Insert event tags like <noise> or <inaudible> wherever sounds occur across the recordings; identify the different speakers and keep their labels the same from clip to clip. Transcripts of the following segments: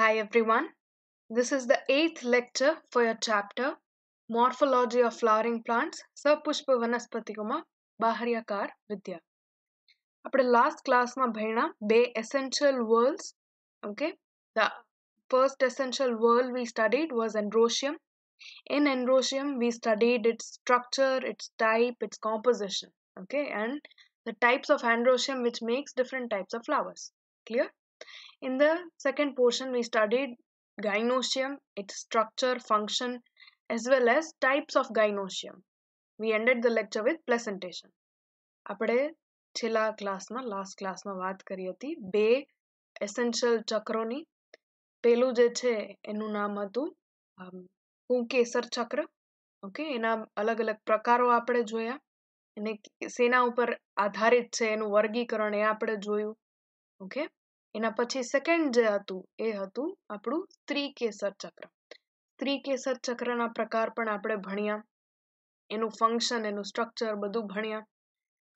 Speaker 1: Hi everyone. This is the eighth lecture for your chapter Morphology of Flowering Plants, Sir Pushpa Vanaspatikuma, Vidya. After the last class, be Essential Worlds. Okay, the first essential world we studied was Androsium. In Androsium, we studied its structure, its type, its composition. Okay, and the types of Androsium which makes different types of flowers. Clear? In the second portion, we studied gynosium, its structure, function, as well as types of gynosium. We ended the lecture with placentation. આપણે છેલ્લા ક્લાસમાં last ક્લાસમાં વાત કરી હતી બે essential ચક્રોની પહેલું જે છે એનું નામ હતું કુંકેસર ચક્ર ઓકે એના અલગ અલગ પ્રકારો આપણે જોયા અને સેના ઉપર આધારિત છે એનું વર્ગીકરણ એ આપણે જોયું ઓકે એના પછી સેકન્ડ જે હતું એ હતું આપણું ત્રિકેસર ચક્ર ત્રિકેસર ચક્રના પ્રકાર પણ આપણે ભણ્યા એનું ફંક્શન એનું સ્ટ્રક્ચર બધું ભણ્યા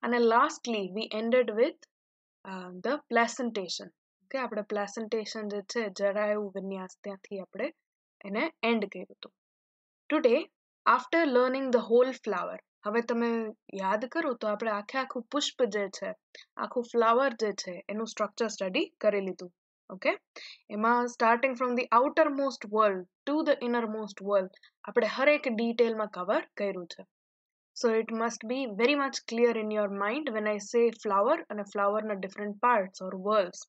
Speaker 1: અને lastly we ended with the placentation કે આપણે પ્લેસન્ટેશન જે છે જરાયુ વિન્યાસ ત્યાંથી આપણે એને એન્ડ કર્યું હતું today after learning the whole flower હવે તમે યાદ કરો તો આપણે આખે આખું પુષ્પ જે છે આખું ફ્લાવર જે છે એનું સ્ટ્રક્ચર સ્ટડી કરી લીધું ઓકે એમાં starting from the outer most whorl to the inner most whorl આપણે હરેક ડિટેલમાં કવર કર્યું છે so it must be very much clear in your mind when I say flower અને ફ્લાવરના ડિફરન્ટ પાર્ટ્સ ઓર whorls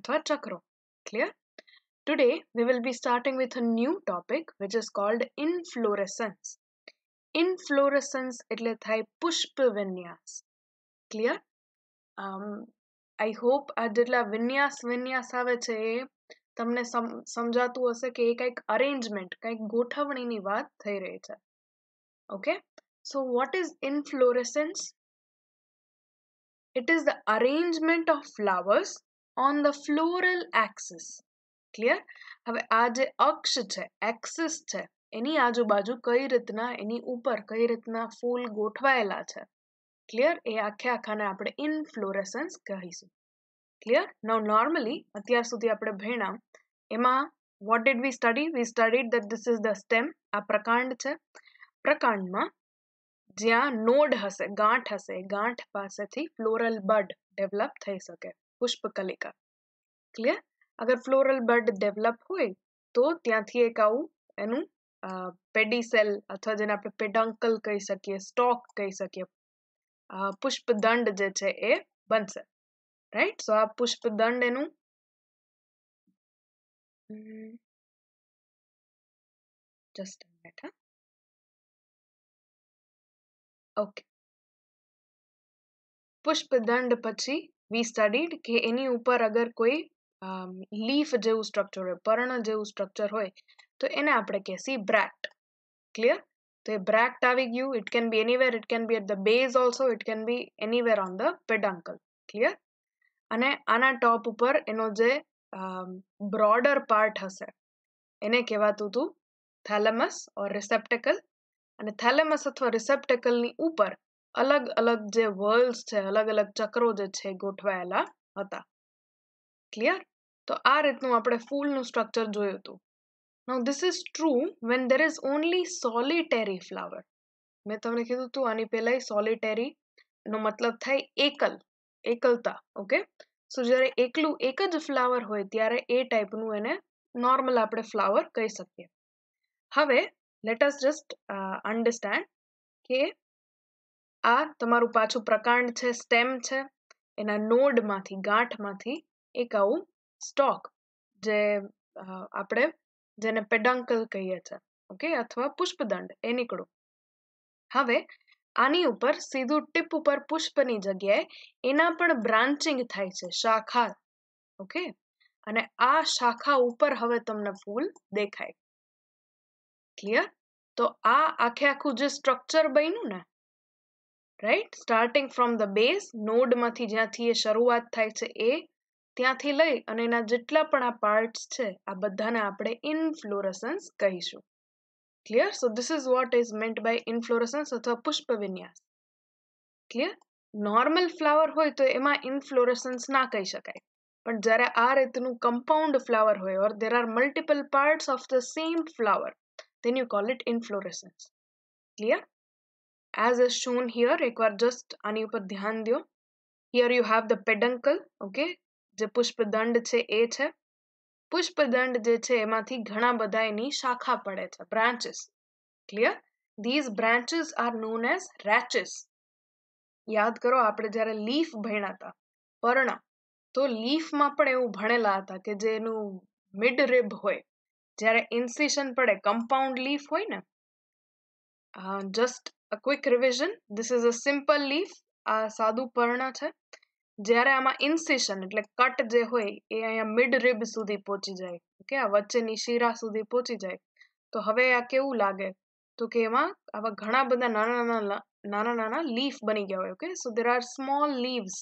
Speaker 1: અથવા ચક્રો clear today we will be starting with a new topic which is called inflorescence inflorescence એટલે થાય પુષ્પ વિન્યાસ clear I hope આ જેટલા વિન્યાસ વિન્યાસ આવે છે એ તમને સમજાતું હશે કે એ કંઈક અરેન્જમેન્ટ કંઈક ગોઠવણીની વાત થઈ રહી છે okay so what is inflorescence it is the arrangement of flowers on the floral axis clear હવે આ જે અક્ષ છે એક્સિસ છે એની આજુબાજુ કઈ રીતના એની ઉપર કઈ રીતના ફૂલ ગોઠવાયેલા છે ક્લિયર એ આખે આખાને આપણે ઇન્ફ્લોરેસન્સ કહીશું ક્લિયર નાવ નોર્મલી અત્યાર સુધી આપણે ભેણા એમાં what did we study we studied that this is the stem આ પ્રકાંડ છે પ્રકાંડમાં જ્યાં નોડ હશે ગાંઠ હશે ગાંઠ પાસેથી ફ્લોરલ બડ ડેવલપ થઈ શકે પુષ્પકલિકા ક્લિયર અગર ફ્લોરલ બડ ડેવલપ હોય તો ત્યાંથી એક આવું એનું પેડિસેલ અથવા જેને આપણે પેડંકલ કહી શકીએ સ્ટોક કહી શકીએ પુષ્પદંડ જે છે એ બનશે રાઈટ સો આ પુષ્પદંડ એનું જસ્ટ મિનિટ ઓકે પુષ્પદંડ પછી વી સ્ટડીડ કે એની ઉપર અગર કોઈ લીફ જેવું સ્ટ્રક્ચર હોય પર્ણ જેવું સ્ટ્રક્ચર હોય તો એને આપણે કહેશી બ્રેક્ટ ક્લિયર તો એ બ્રેક્ટ આવી ગયું it can be anywhere it can be at the base also it can be anywhere on the peduncle clear અને આના ટોપ ઉપર એનો જે બ્રોડર પાર્ટ હશે એને કહેવાતું હતું થેલેમસ ઓર રિસેપ્ટેકલ અને થેલેમસ અથવા રિસેપ્ટેકલની ઉપર અલગ અલગ જે વર્લ્સ છે અલગ અલગ ચક્રો જે છે ગોઠવાયેલા હતા ક્લિયર તો આ રીતનું આપણે ફૂલનું સ્ટ્રક્ચર જોયું હતું Now this is true when there is only solitary flower મેં તમને કીધું તું આની પહેલા સોલિટેરી નો મતલબ થાય એકલ એકલતા ઓકે સો જ્યારે એકલું એક જ ફ્લાવર હોય ત્યારે એ ટાઈપનું એને નોર્મલ આપણે ફ્લાવર કહી શકીએ હવે લેટ અસ જસ્ટ અન્ડરસ્ટેન્ડ કે આ તમારું પાછું પ્રકાંડ છે સ્ટેમ છે એના નોડમાંથી ગાંઠમાંથી એક આવું સ્ટોક જે આપણે જેને પેડાંકલ કહીએ છે ઓકે અથવા પુષ્પદંડ એ નીકળું હવે આની ઉપર સીધું ટીપ ઉપર પુષ્પની જગ્યાએ એના પણ બ્રાન્ચિંગ થાય છે શાખા ઓકે અને આ શાખા ઉપર હવે તમને ફૂલ દેખાય ક્લિયર તો આ આખે આખું જે સ્ટ્રક્ચર બન્યું ને right starting from the base નોડમાંથી જ્યાંથી એ શરૂઆત થાય છે એ ત્યાંથી લઈ અને એના જેટલા પણ આ પાર્ટ્સ છે આ બધાને આપણે ઇન્ફ્લોરસન્સ કહીશું clear so this is what is meant by inflorescence અથવા પુષ્પ વિન્યાસ ક્લિયર નોર્મલ ફ્લાવર હોય તો એમાં ઇન્ફ્લોરસન્સ ના કહી શકાય પણ જ્યારે આ રીતનું કમ્પાઉન્ડ ફ્લાવર હોય or there are multiple parts of the same flower then you call it inflorescence clear as is shown here એકવાર just આની ઉપર ધ્યાન દો here you have the peduncle okay જે પુષ્પદંડ છે એ છે પુષ્પદંડ જે છે એમાંથી ઘણા બધા એની શાખા પડે છે branches clear these branches are known as rachis યાદ કરો આપણે જ્યારે લીફ ભણ્યા હતા પર્ણ તો લીફમાં પણ એવું ભણેલા હતા કે જે એનું મિડ રિબ હોય જ્યારે ઇન્સિશન પડે કમ્પાઉન્ડ લીફ હોય ને just a quick revision this is a simple leaf આ સાદું પર્ણ છે જ્યારે આમાં ઇન્સિશન એટલે કટ જે હોય એ અહીંયા મિડ રિબ સુધી પહોંચી જાય ઓકે આ વચ્ચેની શીરા સુધી પહોંચી જાય તો હવે આ કેવું લાગે તો કે એમાં આવા ઘણા બધા નાના નાના નાના નાના લીફ બની ગયા હોય okay so there are small leaves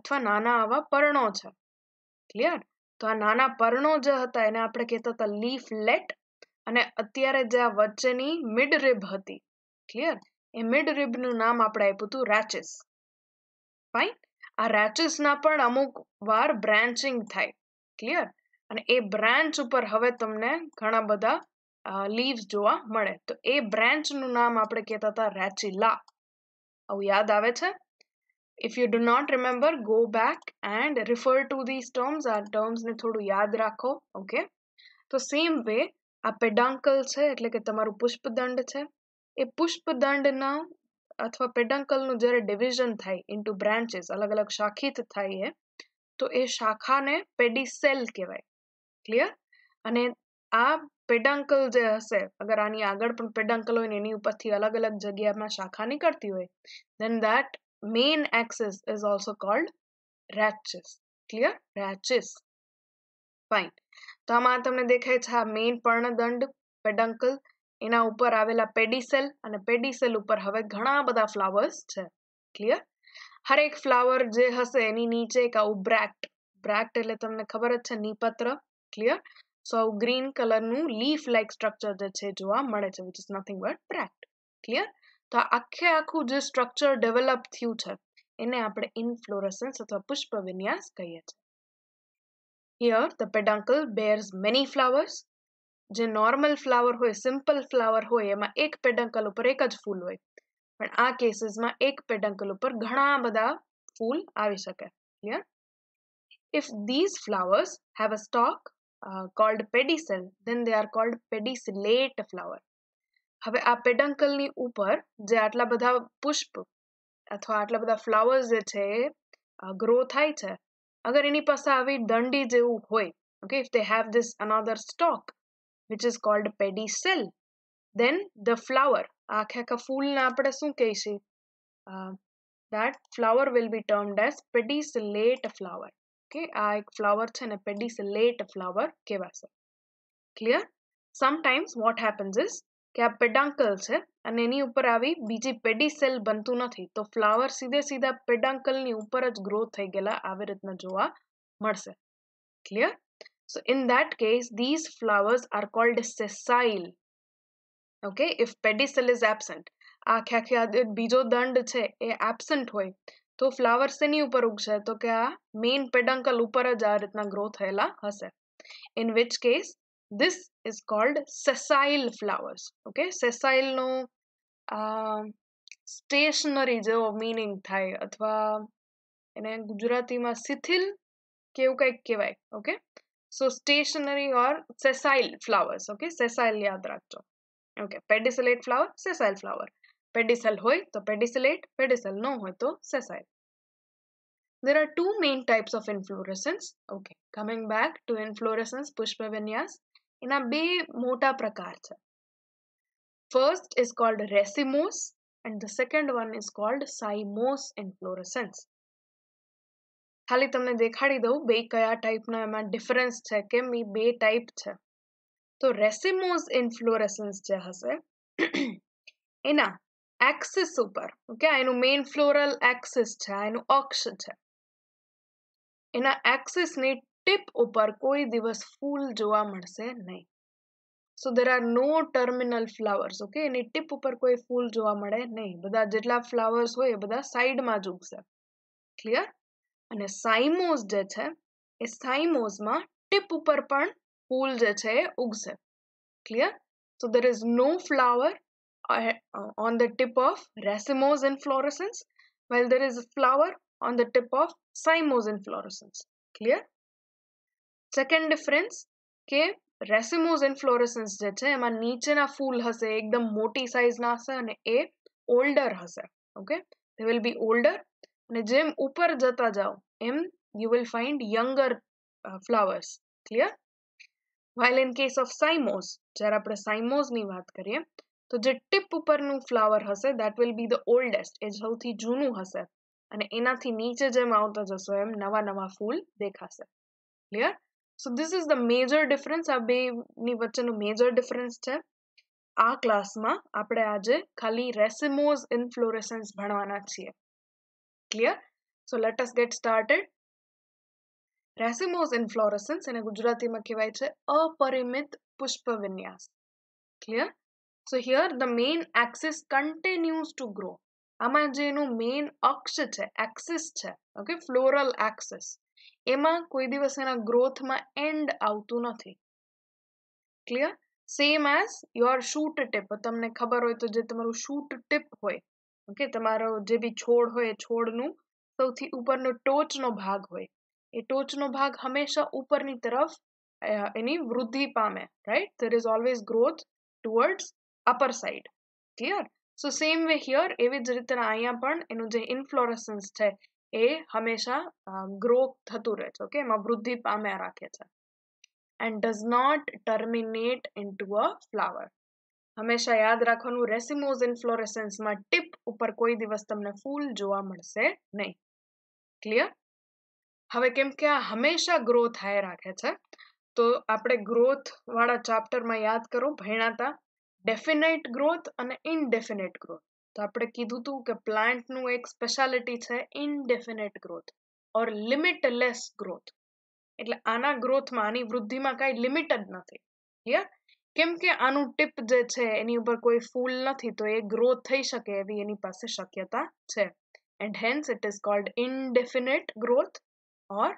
Speaker 1: અથવા નાના આવા પર્ણો છે ક્લિયર તો આ નાના પર્ણો જે હતા એને આપણે કહેતા હતા લીફ લેટ અને અત્યારે જે આ વચ્ચેની મિડ રિબ હતી ક્લિયર એ મિડ રિબનું નામ આપણે આપ્યું હતું રેચિસ ફાઇન આ રેચિસના પણ અમુક વાર બ્રાન્ચિંગ થાય ક્લિયર અને એ બ્રાન્ચ ઉપર હવે તમને ઘણા બધા લીવ્સ જોવા મળે તો એ બ્રાન્ચનું નામ આપણે કહેતા હતા રેચિલા આવું યાદ આવે છે if you do not remember go back and refer to these terms આ ટર્મ્સને થોડું યાદ રાખો ઓકે તો સેમ વે આ પેડાંકલ છે એટલે કે તમારું પુષ્પદંડ છે એ પુષ્પદંડના અથવા પેડંકલનું જ્યારે ડિવિઝન થાય ઇન્ટુ બ્રાન્ચીસ અલગ અલગ શાખિત થાય એ તો એ શાખાને પેડિસેલ કહેવાય ક્લિયર અને આ પેડંકલ જે હશે અગર આની આગળ પણ પેડંકલ હોય ને એની ઉપરથી અલગ અલગ જગ્યામાં શાખા નીકળતી હોય then that main axis is also called rachis clear rachis fine તો આમાં તમને દેખાય છે આ મેઇન પર્ણદંડ પેડંકલ એના ઉપર આવેલા પેડિસેલ અને પેડિસેલ ઉપર હવે ઘણા બધા ફ્લાવર્સ છે ક્લિયર હરેક ફ્લાવર જે હશે એની નીચે એક આવું બ્રેક્ટ બ્રેક્ટ એટલે તમને ખબર જ છે નીપત્ર ક્લિયર સો આવું ગ્રીન કલરનું લીફ લાઇક સ્ટ્રક્ચર જે છે જોવા મળે છે which is nothing but bract clear તો આખે આખું જે સ્ટ્રક્ચર ડેવલપ થયું છે એને આપણે ઇન્ફ્લોરસન્સ અથવા પુષ્પ વિન્યાસ કહીએ છીએ Here, the peduncle bears many flowers જે નોર્મલ ફ્લાવર હોય સિમ્પલ ફ્લાવર હોય એમાં એક પેડંકલ ઉપર એક જ ફૂલ હોય પણ આ કેસીસમાં એક પેડંકલ ઉપર ઘણા બધા ફૂલ આવી શકે clear if these flowers have a stalk uh, called pedicel then they are called pedicellate હવે આ પેડંકલની ઉપર જે આટલા બધા પુષ્પ અથવા આટલા બધા ફ્લાવર્સ જે છે એ ગ્રો થાય છે અગર એની પાસે આવી દંડી જેવું હોય okay if they have this another stalk which is called pedicel then the flower આખે um uh, that flower will be termed as pedicellate flower okay આ એક flower છે ને pedicellate flower કહેવાશે clear sometimes what happens is કે આ peduncles છે and એની ઉપર આવી બીજી pedicel બનતું નથી તો flower સીધે સીધા peduncle ની ઉપર જ growth થઈ ગયેલા આવી રીતના જોવા મળશે Clear? So in that case, these flowers are called sessile. Okay, if pedicel is absent. આખે આખી બીજો દંડ છે એ એબસન્ટ હોય તો ફ્લાવર્સ એની ઉપર ઉગશે તો કે આ મેઇન પેડંકલ ઉપર જ આ રીતના ગ્રો થયેલા હશે in which case this is called sessile flowers okay સેસાઇલનું સ્ટેશનરી જેવો મિનિંગ થાય અથવા એને ગુજરાતીમાં શિથિલ કે એવું કંઈક કહેવાય okay So stationary or sessile flowers. Okay, sessile યાદ રાખજો. Okay, pedicellate flower, sessile flower. Pedicel hoy to pedicellate, pedicel no hoy to sessile. There are two main types of inflorescence. Okay, coming back to inflorescence, pushpa vinyas. એના બે મોટા પ્રકાર છે first is called racemose and the second one is called cymose ખાલી તમને દેખાડી દઉં બે કયા ટાઈપના એમાં ડિફરન્સ છે કેમ એ બે ટાઈપ છે તો રેસિમોઝ ઇન્ફ્લોરેસન્સ જે હશે એના એક્સિસ ઉપર ઓકે એનું મેઇન ફ્લોરલ એક્સિસ છે એનું અક્ષ છે એના એક્સિસની ટીપ ઉપર કોઈ દિવસ ફૂલ જોવા મળશે નહીં so there are no terminal flowers okay એની ટીપ ઉપર કોઈ ફૂલ જોવા મળે નહીં બધા જેટલા ફ્લાવર્સ હોય એ બધા સાઈડમાં જ ઉગશે ક્લિયર અને સાઇમોઝ જે છે એ સાઇમોઝમાં ટીપ ઉપર પણ ફૂલ જે છે એ ઉગશે clear so there is no flower on the tip of racemose inflorescence well there is flower on the tip of cymosin fluorescence. Clear second difference કે રેસિમોઝ ઇન્ફ્લોરેસન્સ જે છે એમાં નીચેના ફૂલ હશે એકદમ મોટી સાઇઝના હશે અને એ ઓલ્ડર હશે okay they will be older અને જેમ ઉપર જતા જાઓ એમ you will find younger flowers clear while in case of cymose જ્યારે આપણે સાઇમોઝની વાત કરીએ તો જે ટિપ ઉપરનું ફ્લાવર હશે that will be the oldest એ સૌથી જૂનું હશે અને એનાથી નીચે જેમ આવતા જશો એમ નવા નવા ફૂલ દેખાશે clear so this is the major difference આ બેની વચ્ચેનો મેજર ડિફરન્સ છે આ ક્લાસમાં આપણે આજે ખાલી રેસિમોઝ ઇન્ફ્લોરેસન્સ ભણવાના છીએ clear so let us get started racemose inflorescence એને ગુજરાતીમાં કહેવાય છે અપરિમિત પુષ્પ વિન્યાસ clear so here the main axis continues to grow આમાં જે એનું મેઇન અક્ષ છે એક્સિસ છે ઓકે ફ્લોરલ એક્સિસ એમાં કોઈ દિવસ એના ગ્રોથમાં એન્ડ આવતું નથી clear same as your shoot tip તમને ખબર હોય તો જે તમારું શૂટ ટીપ હોય ઓકે તમારો જે બી છોડ હોય એ છોડનું સૌથી ઉપરનો ટોચનો ભાગ હોય એ ટોચનો ભાગ હંમેશા ઉપરની તરફ એની વૃદ્ધિ પામે right there is always growth towards upper side clear so same way here એવી જ રીતના અહીંયા પણ એનું જે ઇન્ફ્લોરસન્સ છે એ હંમેશા ગ્રો થતું રહે છે ઓકે એમાં વૃદ્ધિ પામ્યા રાખે છે and does not terminate into a flower હંમેશા યાદ રાખવાનું રેસિમોઝ ઇન્ફ્લોરેસન્સમાં ટીપ ઉપર કોઈ દિવસ તમને ફૂલ જોવા મળશે નહીં ક્લિયર હવે કેમ કે આ હંમેશા ગ્રો થાય રાખે છે તો આપણે ગ્રોથવાળા ચાપ્ટરમાં યાદ કરો ભણાતા ડેફિનેટ ગ્રોથ અને ઇનડેફિનેટ ગ્રોથ તો આપણે કીધું હતું કે પ્લાન્ટનું એક સ્પેશિયાલિટી છે indefinite growth or limitless growth એટલે આના ગ્રોથમાં આની વૃદ્ધિમાં કાંઈ લિમિટ જ નથી ક્લિયર કેમ કે આનું ટીપ જે છે એની ઉપર કોઈ ફૂલ નથી તો એ ગ્રો થઈ શકે એવી એની પાસે શક્યતા છે and hence it is called indefinite growth or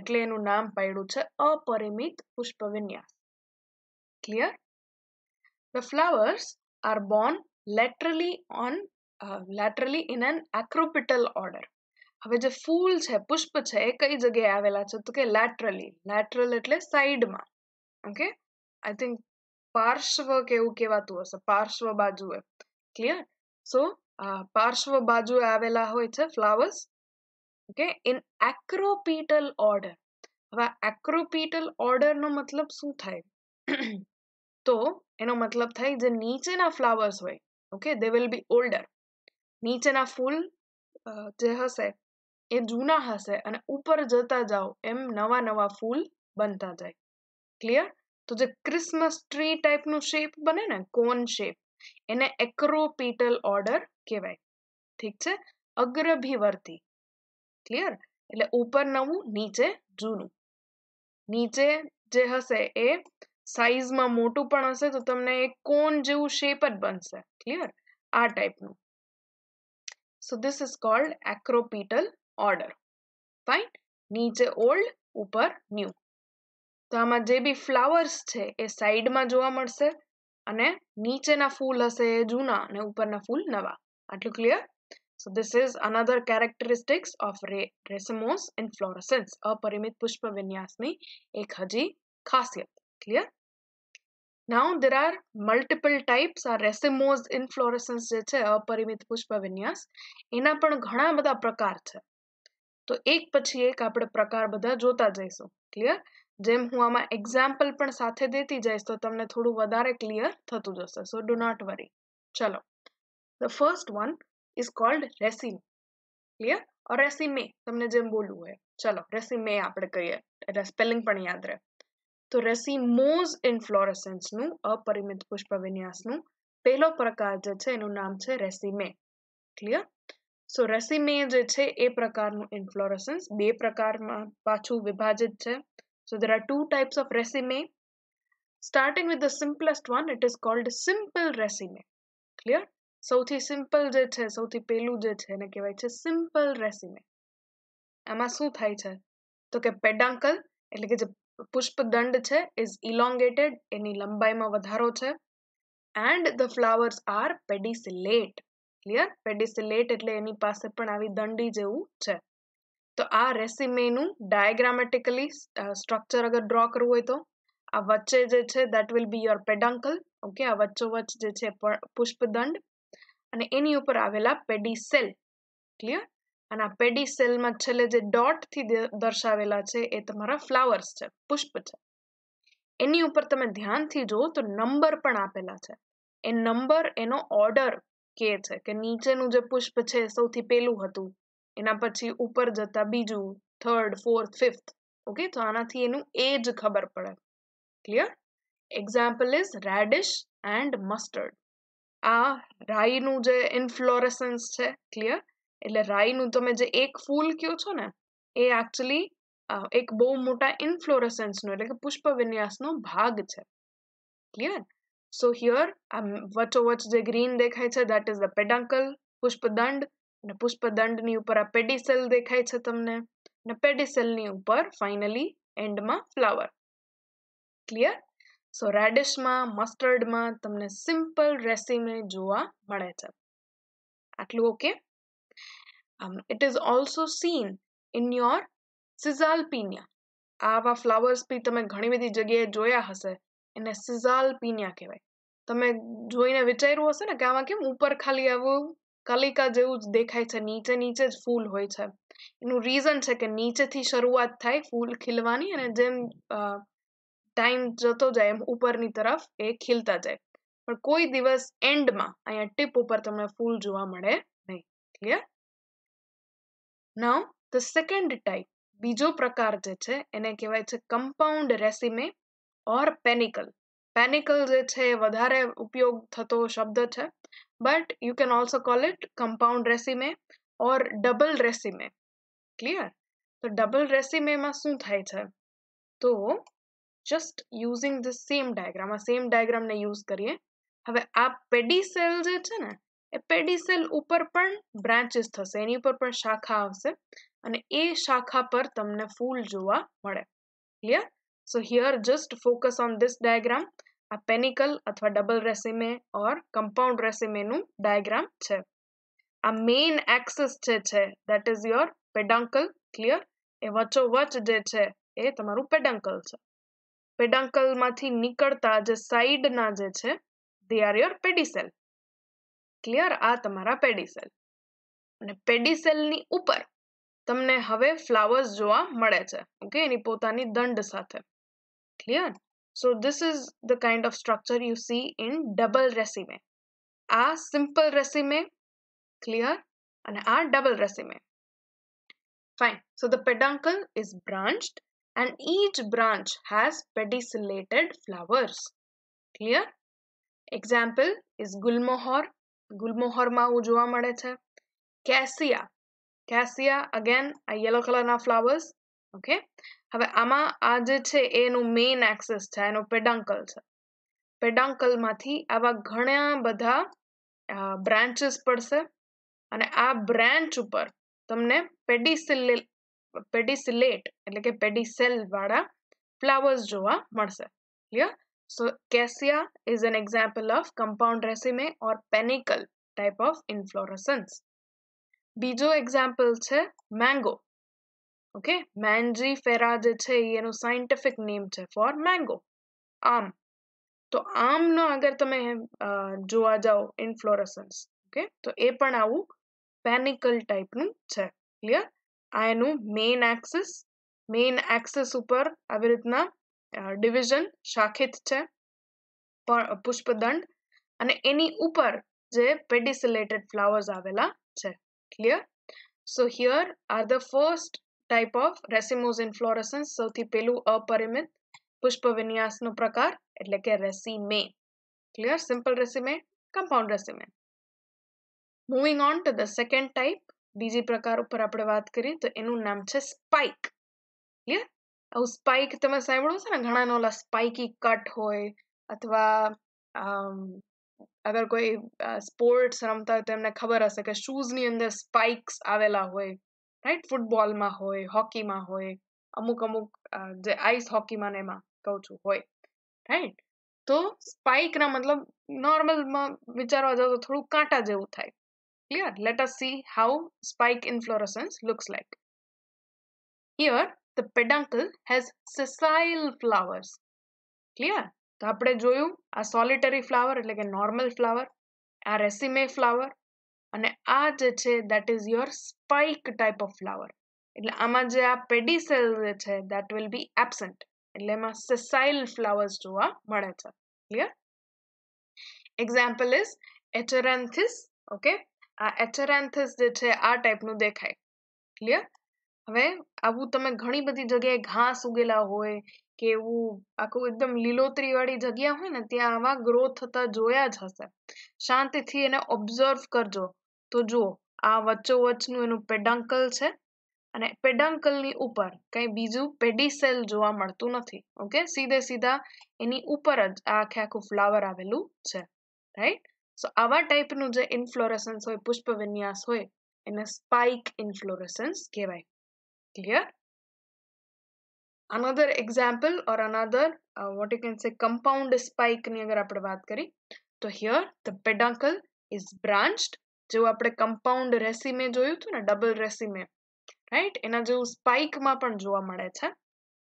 Speaker 1: એટલે એનું નામ પાડ્યું છે અપરિમિત પુષ્પ વિન્યાસ clear the flowers are born laterally on laterally in an acropetal order હવે જે ફૂલ છે પુષ્પ છે એ કઈ જગ્યાએ આવેલા છે તો કે લેટરલી લેટરલ એટલે સાઈડમાં ઓકે આઈ થિંક પાર્શ્વ કેવું કહેવાતું હશે પાર્શ્વ બાજુએ ક્લિયર સો આ પાર્શ્વ બાજુએ આવેલા હોય છે flowers okay in acropetal order હવે એક્રોપીટલ ઓર્ડરનો મતલબ શું થાય <clears throat> તો એનો મતલબ થાય જે નીચેના ફ્લાવર્સ હોય okay they will be older નીચેના ફૂલ જે હશે એ જૂના હશે અને ઉપર જતા જાઓ એમ નવા નવા ફૂલ બનતા જાય ક્લિયર તો જે ક્રિસમસ ટ્રી ટાઈપનું શેપ બને ને કોન શેપ એને એક્રોપીટલ ઓર્ડર કહેવાય ઠીક છે અગ્રભિવર્તી ક્લિયર એટલે ઉપર નવું નીચે જૂનું નીચે જે હશે એ સાઇઝમાં મોટું પણ હશે તો તમને એ કોન જેવું શેપ જ બનશે ક્લિયર આ ટાઈપનું so this is called acropetal order fine નીચે ઓલ્ડ ઉપર ન્યૂ તો આમાં જે બી ફ્લાવર્સ છે એ સાઈડમાં જોવા મળશે અને નીચેના ફૂલ હશે એ જૂના અને ઉપરના ફૂલ નવા આટલું clear so this is another characteristics of racemose inflorescence અપરિમિત પુષ્પ વિન્યાસની એક હજી ખાસિયત clear Now there are multiple types આ રેસેમોઝ ઇન્ફ્લોરેસન્સ જે છે અપરિમિત પુષ્પ વિન્યાસ એના પણ ઘણા બધા પ્રકાર છે તો એક પછી એક આપણે પ્રકાર બધા જોતા જઈશું ક્લિયર જેમ હું આમાં એક્ઝામ્પલ પણ સાથે દેતી જાઈશ તો તમને થોડું વધારે ક્લિયર થતું જશે સો डू नॉट वरी ચલો the first one is called raceme clear or raceme તમને જેમ બોલું હોય ચલો રેસીમે આપણે કરીએ એટલે સ્પેલિંગ પણ યાદ રહે તો રેસીમ મોસ ઇન ફ્લોરેસન્સ નું અપરિમિત પુષ્પવૈન્યાસનું પેલો પ્રકાર જે છે એનું નામ છે રેસીમે ક્લિયર સો રેસીમે જે છે એ પ્રકારનું ઇન્ફ્લોરેસન્સ બે પ્રકારમાં પાછું વિભાજિત છે So there are two types of resume. Starting with the simplest one, it is called simple resume. Clear સૌથી સિમ્પલ જે છે સૌથી પહેલું જે છે એને કહેવાય છે સિમ્પલ રેસીમે આમાં શું થાય છે તો કે પેડાંકલ એટલે કે જે પુષ્પદંડ છે ઇઝ ઇલોંગેટેડ એની લંબાઈમાં વધારો છે and the flowers are pedicellate clear pedicellate એટલે એની પાસે પણ આવી દંડી જેવું છે તો આ રેસીમેનું ડાયગ્રામેટિકલી સ્ટ્રક્ચર અગર ડ્રો કરવું હોય તો આ વચ્ચે જે છે that will be your peduncle okay આ વચ્ચોવચ્ચ જે છે પુષ્પદંડ અને એની ઉપર આવેલા પેડીસેલ ક્લિયર અને આ પેડીસેલમાં છેલ્લે જે ડોટથી દર્શાવેલા છે એ તમારા ફ્લાવર્સ છે પુષ્પ છે એની ઉપર તમે ધ્યાનથી જુઓ તો નંબર પણ આપેલા છે એ નંબર એનો ઓર્ડર કે છે કે નીચેનું જે પુષ્પ છે સૌથી પહેલું હતું એના પછી ઉપર જતા બીજું થર્ડ ફોર્થ ફિફ્થ ઓકે તો આનાથી એનું એ જ ખબર પડે clear example is radish and mustard આ રાઈનું જે ઇન્ફ્લોરેસન્સ છે ક્લિયર એટલે રાઈનું તમે જે એક ફૂલ કયો છો ને એ એકચ્યુઅલી એક બહુ મોટા ઇન્ફ્લોરેસન્સનો એટલે કે પુષ્પ વિન્યાસનો ભાગ છે ક્લિયર સો હિયર આ વચોવચ જે ગ્રીન દેખાય છે દેટ ઇઝ ધ પેડાંકલ પુષ્પદંડ અને પુષ્પદંડની ઉપર આ પેડિસેલ દેખાય છે તમને અને પેડિસેલની ઉપર ફાઇનલી એન્ડમાં ફ્લાવર ક્લિયર સો રેડિશમાં મસ્ટર્ડમાં તમને સિમ્પલ રેસીમે જોવા મળે છે આટલું okay it is also seen in your Caesalpinia આવા ફ્લાવર્સ બી તમે ઘણી બધી જગ્યાએ જોયા હશે એને સિઝાલ્પિનિયા કહેવાય તમે જોઈને વિચાર્યું હશે ને કે આમાં કેમ ઉપર ખાલી આવું કલિકા જેવું જ દેખાય છે નીચે નીચે જ ફૂલ હોય છે એનું રીઝન છે કે નીચેથી શરૂઆત થાય ફૂલ ખીલવાની અને જેમ ટાઈમ જતો જાય એમ ઉપરની તરફ એ ખીલતા જાય પણ કોઈ દિવસ એન્ડમાં અહીંયા ટીપ ઉપર તમને ફૂલ જોવા મળે નહીં clear now the second type બીજો પ્રકાર જે છે એને કહેવાય છે કમ્પાઉન્ડ રેસીમે ઓર પેનિકલ પેનિકલ જે છે વધારે ઉપયોગ થતો શબ્દ છે but you can also call it compound resume or double resume clear so double resume માં શું થાય છે તો just using the same diagram આ same diagram ને use કરીએ હવે આ પેડીસેલ જે છે ને એ પેડીસેલ ઉપર પણ બ્રાન્ચીસ થશે એની ઉપર પણ શાખા આવશે અને એ શાખા પર તમને ફૂલ જોવા મળે clear so here just focus on this diagram આ પેનિકલ અથવા ડબલ રેસિમે ઓર કમ્પાઉન્ડ રેસિમેનું ડાયાગ્રામ છે આ મેઇન એક્સિસ જે છે that is your peduncle clear એ વચ્ચોવચ જે છે એ તમારું પેડાંકલ છે પેડાંકલમાંથી નીકળતા જે સાઈડના જે છે they are your pedicel clear આ તમારા પેડિસેલ અને પેડિસેલની ઉપર તમને હવે ફ્લાવર્સ જોવા મળે છે ઓકે એની પોતાની દંડ સાથે clear So this is the kind of structure you see in double resume. A simple resume, clear, and a double resume. Fine. So the peduncle is branched and each branch has pedicellated flowers. Clear? is gulmohar, gulmohar ma હું જોવા મળે cassia, cassia again a yellow color na flowers. Okay હવે આમાં આ જે છે એનું main access છે એનો પેડાંકલ છે પેડાંકલમાંથી આવા ઘણા બધા બ્રાન્ચીસ પડશે અને આ બ્રાન્ચ ઉપર તમને પેડિસિલે પેડિસિલેટ એટલે કે પેડિસેલ વાળા ફ્લાવર્સ જોવા મળશે clear so Cassia is an example of compound raceme or panicle type of inflorescence બીજો એક્ઝામ્પલ છે મેંગો ઓકે મેન્જીફેરા જે છે એનું સાયન્ટિફિક નેમ છે ફોર મેંગો આમ તો આમનો અગર તમે જોવા જાઓ ઇન્ફ્લોરસન્સ ઓકે તો એ પણ આવું પેનિકલ ટાઈપનું છે ક્લિયર આ એનું મેઇન એક્સિસ મેઇન એક્સિસ ઉપર આવી રીતના ડિવિઝન શાખિત છે પુષ્પદંડ અને એની ઉપર જે પેડિસિલેટેડ ફ્લાવર્સ આવેલા છે clear so here are the first type of racemose inflorescence સૌથી પહેલું અપરિમિત પુષ્પ વિન્યાસનો પ્રકાર એટલે કે raceme clear simple raceme compound raceme moving on to the second type બીજી પ્રકાર ઉપર આપણે વાત કરીએ તો એનું નામ છે સ્પાઇક ક્લિયર આવું સ્પાઇક તમે સાંભળો છો ને ઘણાનો ઓલા સ્પાઇકી કટ હોય અથવા અગર કોઈ સ્પોર્ટ્સ રમતા હોય તો એમને ખબર હશે કે શૂઝની અંદર સ્પાઇક્સ આવેલા હોય રાઈટ ફૂટબોલમાં હોય હોકીમાં હોય અમુક અમુક જે આઈસ હોકીમાં ને એમાં કહું છું હોય રાઈટ તો સ્પાઇકના મતલબ નોર્મલમાં વિચારવા જાઓ તો થોડું કાંટા જેવું થાય clear let us see how spike inflorescence looks like here the peduncle has sessile flowers clear તો આપણે જોયું આ સોલિટરી ફ્લાવર એટલે કે નોર્મલ ફ્લાવર આ રેસીમે ફ્લાવર અને આ જે છે that is your spike type of flower એટલે આમાં જે આ પેડિસેલ જે છે દેટ વિલ બી એબસન્ટ એટલે એમાં સેસાઇલ ફ્લાવર્સ જોવા મળે છે clear example is Achyranthes okay આ એચરેન્થિસ જે છે આ ટાઈપનું દેખાય ક્લિયર હવે આવું તમે ઘણી બધી જગ્યાએ ઘાસ ઉગેલા હોય કે એવું આખું એકદમ લીલોતરીવાળી જગ્યા હોય ને ત્યાં આવા ગ્રો થતા જોયા જ હશે શાંતિથી એને ઓબ્ઝર્વ કરજો તો જુઓ આ વચ્ચોવચનું એનું પેડાંકલ છે અને પેડાંકલની ઉપર કંઈ બીજું પેડિસેલ જોવા મળતું નથી ઓકે સીધે સીધા એની ઉપર જ આ આખે આખું ફ્લાવર આવેલું છે રાઈટ સો આવા ટાઈપનું જે ઇન્ફ્લોરેસન્સ હોય પુષ્પ વિન્યાસ હોય એને સ્પાઇક ઇન્ફ્લોરેસન્સ કહેવાય clear another example or another what you can say compound સ્પાઇકની અગર આપણે વાત કરી તો here the peduncle is branched જેવું આપણે કમ્પાઉન્ડ રેસીમે જોયું હતું ને ડબલ રેસીમે રાઈટ એના જેવું સ્પાઇકમાં પણ જોવા મળે છે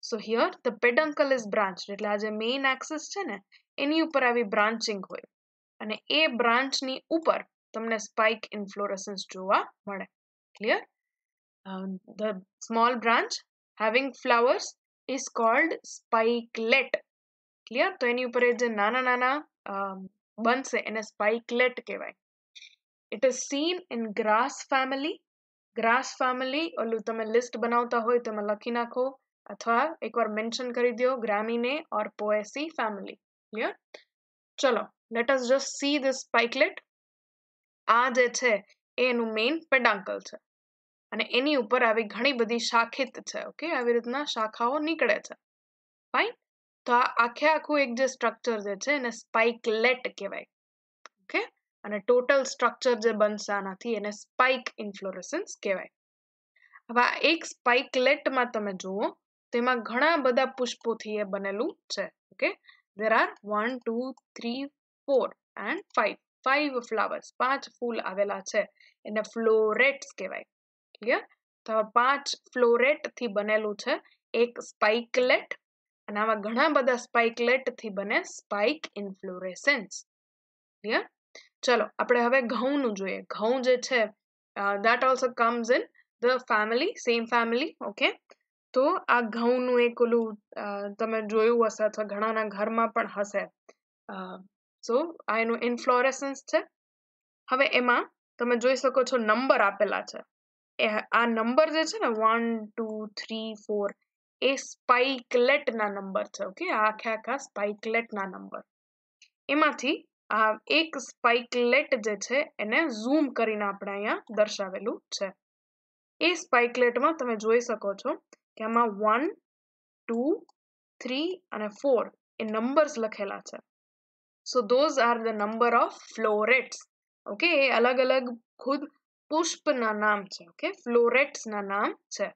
Speaker 1: so here the peduncle is branch એટલે આ જે મેઇન એક્સિસ છે ને એની ઉપર આવી બ્રાન્ચિંગ હોય અને એ બ્રાન્ચની ઉપર તમને સ્પાઇક ઇન્ફ્લોરસન્સ જોવા મળે clear the small branch having flowers is called spikelet clear તો એની ઉપર એ જે નાના નાના um, બનશે એને સ્પાઇકલેટ કહેવાય it is seen in grass family. Grass family ઓલું તમે લિસ્ટ બનાવતા હોય તમે લખી નાખો અથવા એકવાર મેન્શન કરી દો Gramineae or Poaceae family clear ચલો let us just see this spikelet આ જે છે એ એનું મેઇન પેડાંકલ છે અને એની ઉપર આવી ઘણી બધી શાખિત છે ઓકે આવી રીતના શાખાઓ નીકળે છે ફાઇન તો આ આખે આખું એક જે સ્ટ્રક્ચર જે છે એને સ્પાઇકલેટ કહેવાય અને ટોટલ સ્ટ્રક્ચર જે બનશે આનાથી એને સ્પાઇક ઇન્ફ્લોરેસન્સ કહેવાય હવે આ એક સ્પાઇકલેટમાં તમે જુઓ તેમાં ઘણા બધા પુષ્પોથી એ બનેલું છે okay there are one two three four and five five flowers પાંચ ફૂલ આવેલા છે એને ફ્લોરેટ્સ કહેવાય ક્લિયર તો પાંચ ફ્લોરેટથી બનેલું છે એક સ્પાઇકલેટ અને આમાં ઘણા બધા સ્પાઇકલેટથી બને સ્પાઇક ઇન્ફ્લોરેસન્સ ક્લિયર ચલો આપણે હવે ઘઉંનું જોઈએ ઘઉં જે છે that also comes in the family same family okay તો આ ઘઉંનું એક ઓલું તમે જોયું હશે અથવા ઘણાના ઘરમાં પણ હશે સો આ એનું ઇન્ફ્લોરેસન્સ છે હવે એમાં તમે જોઈ શકો છો નંબર આપેલા છે આ નંબર જે છે ને વન ટુ થ્રી ફોર એ સ્પાઇકલેટના નંબર છે ઓકે આખે આખા સ્પાઇકલેટના નંબર એમાંથી આ એક સ્પાઇકલેટ જે છે એને ઝૂમ કરીને આપણે અહીંયા દર્શાવેલું છે એ સ્પાઇકલેટમાં તમે જોઈ શકો છો કે આમાં વન ટુ થ્રી અને ફોર એ નંબર્સ લખેલા છે so those are the number of florets okay એ અલગ અલગ ખુદ પુષ્પના નામ છે ઓકે ફ્લોરેટ્સના નામ છે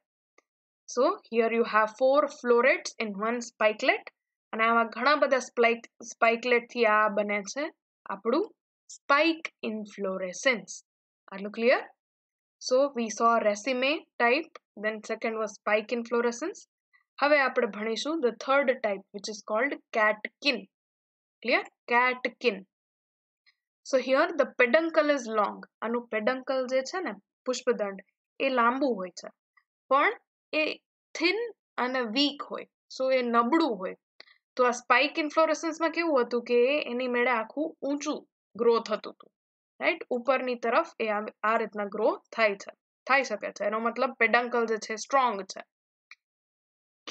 Speaker 1: so here you have four florets in one spikelet અને આવા ઘણા બધા સ્પાઇક સ્પાઇકલેટથી આ બને છે આપણું spike inflorescence. Are you clear? So we saw resume type, then second was spike inflorescence. હવે આપણે ભણીશું the third type which is called catkin. Clear? Catkin. So here the peduncle is long. આનું peduncle જે છે ને પુષ્પદંડ એ લાંબુ હોય છે પણ એ thin અને weak હોય સો એ નબળું હોય તો આ સ્પાઇક ઇન્ફ્લોરેસન્સમાં કેવું હતું કે એની મેળે આખું ઊંચું ગ્રો થતું હતું રાઈટ ઉપરની તરફ એ આ રીતના ગ્રો થાય છે થઈ શકે છે એનો મતલબ પેડંકલ જે છે સ્ટ્રોંગ છે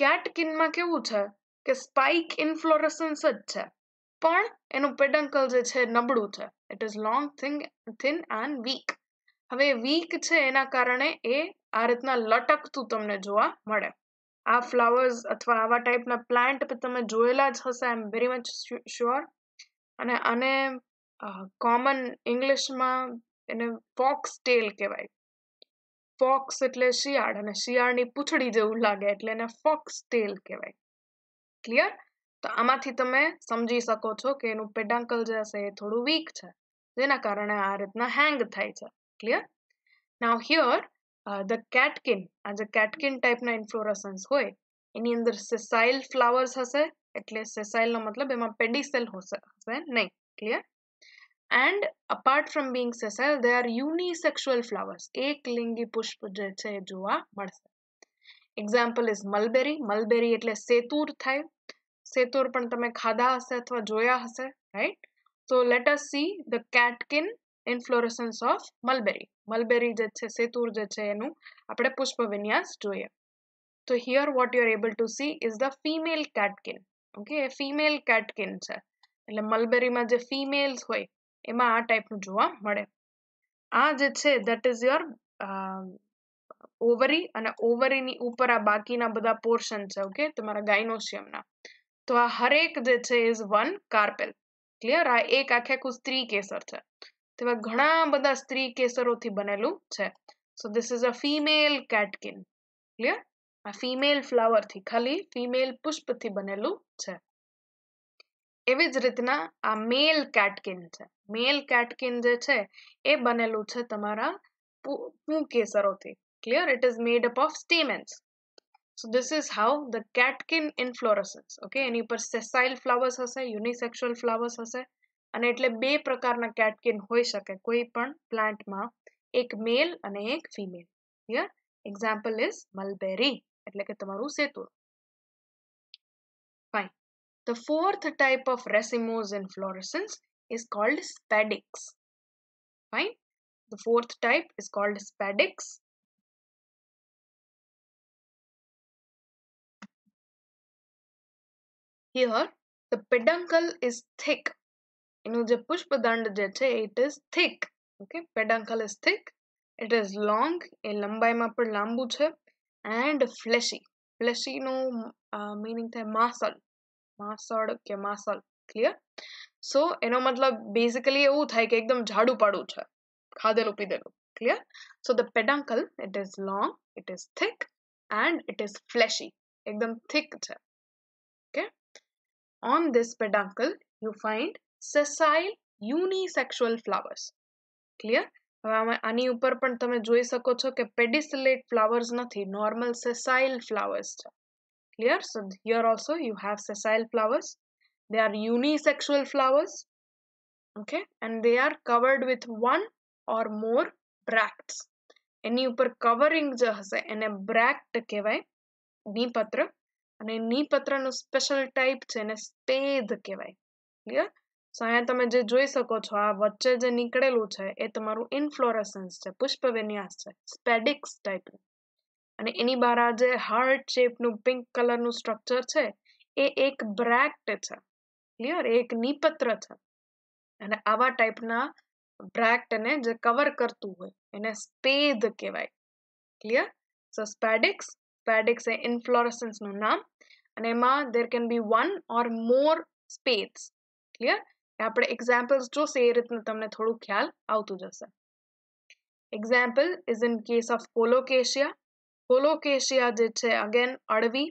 Speaker 1: કેટકિનમાં કેવું છે કે સ્પાઇક ઇન્ફ્લોરેસન્સ જ છે પણ એનું પેડંકલ જે છે નબળું છે it is long thing thin and weak હવે વીક છે એના કારણે એ આ રીતના લટકતું તમને જોવા મળે આ ફ્લાવર્સ અથવા આવા ટાઈપના પ્લાન્ટ તમે જોયેલા જ હશે I am very much sure અને આને કોમન ઇંગ્લિશમાં એને ફોક્સ ટેલ કહેવાય ફોક્સ એટલે શિયાળ અને શિયાળની પૂંછડી જેવું લાગે એટલે એને ફોક્સ ટેલ કહેવાય ક્લિયર તો આમાંથી તમે સમજી શકો છો કે એનું પેડાંકલ જે હશે એ થોડું વીક છે જેના કારણે આ રીતના હેંગ થાય છે clear now here uh, the catkin આ જે catkin ટાઈપના ઇન્ફ્લોરેસન્સ હોય એની અંદર સેસાઇલ ફ્લાવર્સ હશે એટલે સેસાઇલનો મતલબ એમાં પેડિસેલ હશે નહીં clear and apart from being sessile they are unisexual flowers એક લિંગી પુષ્પ જે છે એ જોવા મળશે એક્ઝામ્પલ ઇઝ મલબેરી મલબેરી એટલે સેતુર થાય સેતુર પણ તમે ખાધા હશે અથવા જોયા હશે right so let us see the catkin inflorescence of mulberry mulberry જે છે સેતુર જે છે એનું આપણે પુષ્પ વિન્યાસ જોઈએ તો here what you are able to see is the female catkin okay female catkin છે એટલે મલબેરીમાં જે ફિમેલ્સ હોય એમાં આ ટાઈપનું જોવા મળે આ જે છે દેટ ઇઝ યોર ઓવરી અને ઓવરીની ઉપર આ બાકીના બધા પોર્શન છે ઓકે તમારા ગાયનોશિયમના તો આ હરેક જે છે ઇઝ વન કાર્પેલ ક્લિયર આ એક આખે આખું સ્ત્રી કેસર છે તેમાં ઘણા બધા સ્ત્રી કેસરોથી બનેલું છે so this is a female catkin clear a female flower થી ખાલી ફીમેલ પુષ્પ થી બનેલું છે એવી જ રીતે ના આ મેલ કેટકિન છે મેલ કેટકિન જે છે એ બનેલું છે તમારા પુ કેસરો થી clear it is made up of stamens so this is how the catkin inflorescence okay એની પર સેસાઈલ ફ્લાવર્સ હશે યુનિસેક્સ્યુઅલ ફ્લાવર્સ હશે અને એટલે બે પ્રકારના કેટકિન હોઈ શકે કોઈ પણ પ્લાન્ટમાં એક મેલ અને એક female here example is mulberry એટલે કે તમારું સેતુ fine the fourth type of racemose inflorescence is called spadix. Fine. The fourth type is called spadix. Here, the peduncle is thick એનું જે પુષ્પદંડ જે છે it is thick okay peduncle is thick it is long એ લંબાઈમાં પણ લાંબુ છે એન્ડ ફ્લેશી ફ્લેશીનું મિનિંગ થાય માસલ માસળ કે માસલ ક્લિયર સો એનો મતલબ બેઝિકલી એવું થાય કે એકદમ ઝાડું પાડું છે ખાધેલું પીધેલું clear so the peduncle it is long it is thick and it is fleshy એકદમ થિક છે okay on this peduncle you find sessile unisexual flowers clear હવે આમાં આની ઉપર પણ તમે જોઈ શકો છો કે pedicellate flowers નથી normal sessile flowers છે clear so here also you have sessile flowers they are unisexual flowers okay and they are covered with one or more bracts એની ઉપર કવરિંગ જે હશે એને બ્રેક્ટ કહેવાય નીપત્ર અને નીપત્રનો સ્પેશિયલ ટાઈપ છે એને સ્પેધ કહેવાય ક્લિયર સો અહીંયા તમે જે જોઈ શકો છો આ વચ્ચે જે નીકળેલું છે એ તમારું ઇન્ફ્લોરેસન્સ છે પુષ્પ વિન્યાસ છે સ્પેડિક્સ ટાઈપનું અને એની બહાર આ જે હાર્ટ શેપનું પિંક કલરનું સ્ટ્રક્ચર છે એ એક બ્રેક્ટ છે ક્લિયર એક નિપત્ર છે અને આવા ટાઈપના બ્રેક્ટને જે કવર કરતું હોય એને સ્પેદ કહેવાય ક્લિયર સો સ્પેડિક્સ સ્પેડિક્સ એ ઇન્ફ્લોરેસન્સનું નામ અને એમાં there can be one or more spathes clear આપણે એક્ઝામ્પલ્સ જોશે એ રીતનું તમને થોડું ખ્યાલ આવતું જશે example is in case of colocasia colocasia જે છે અગેન અળવી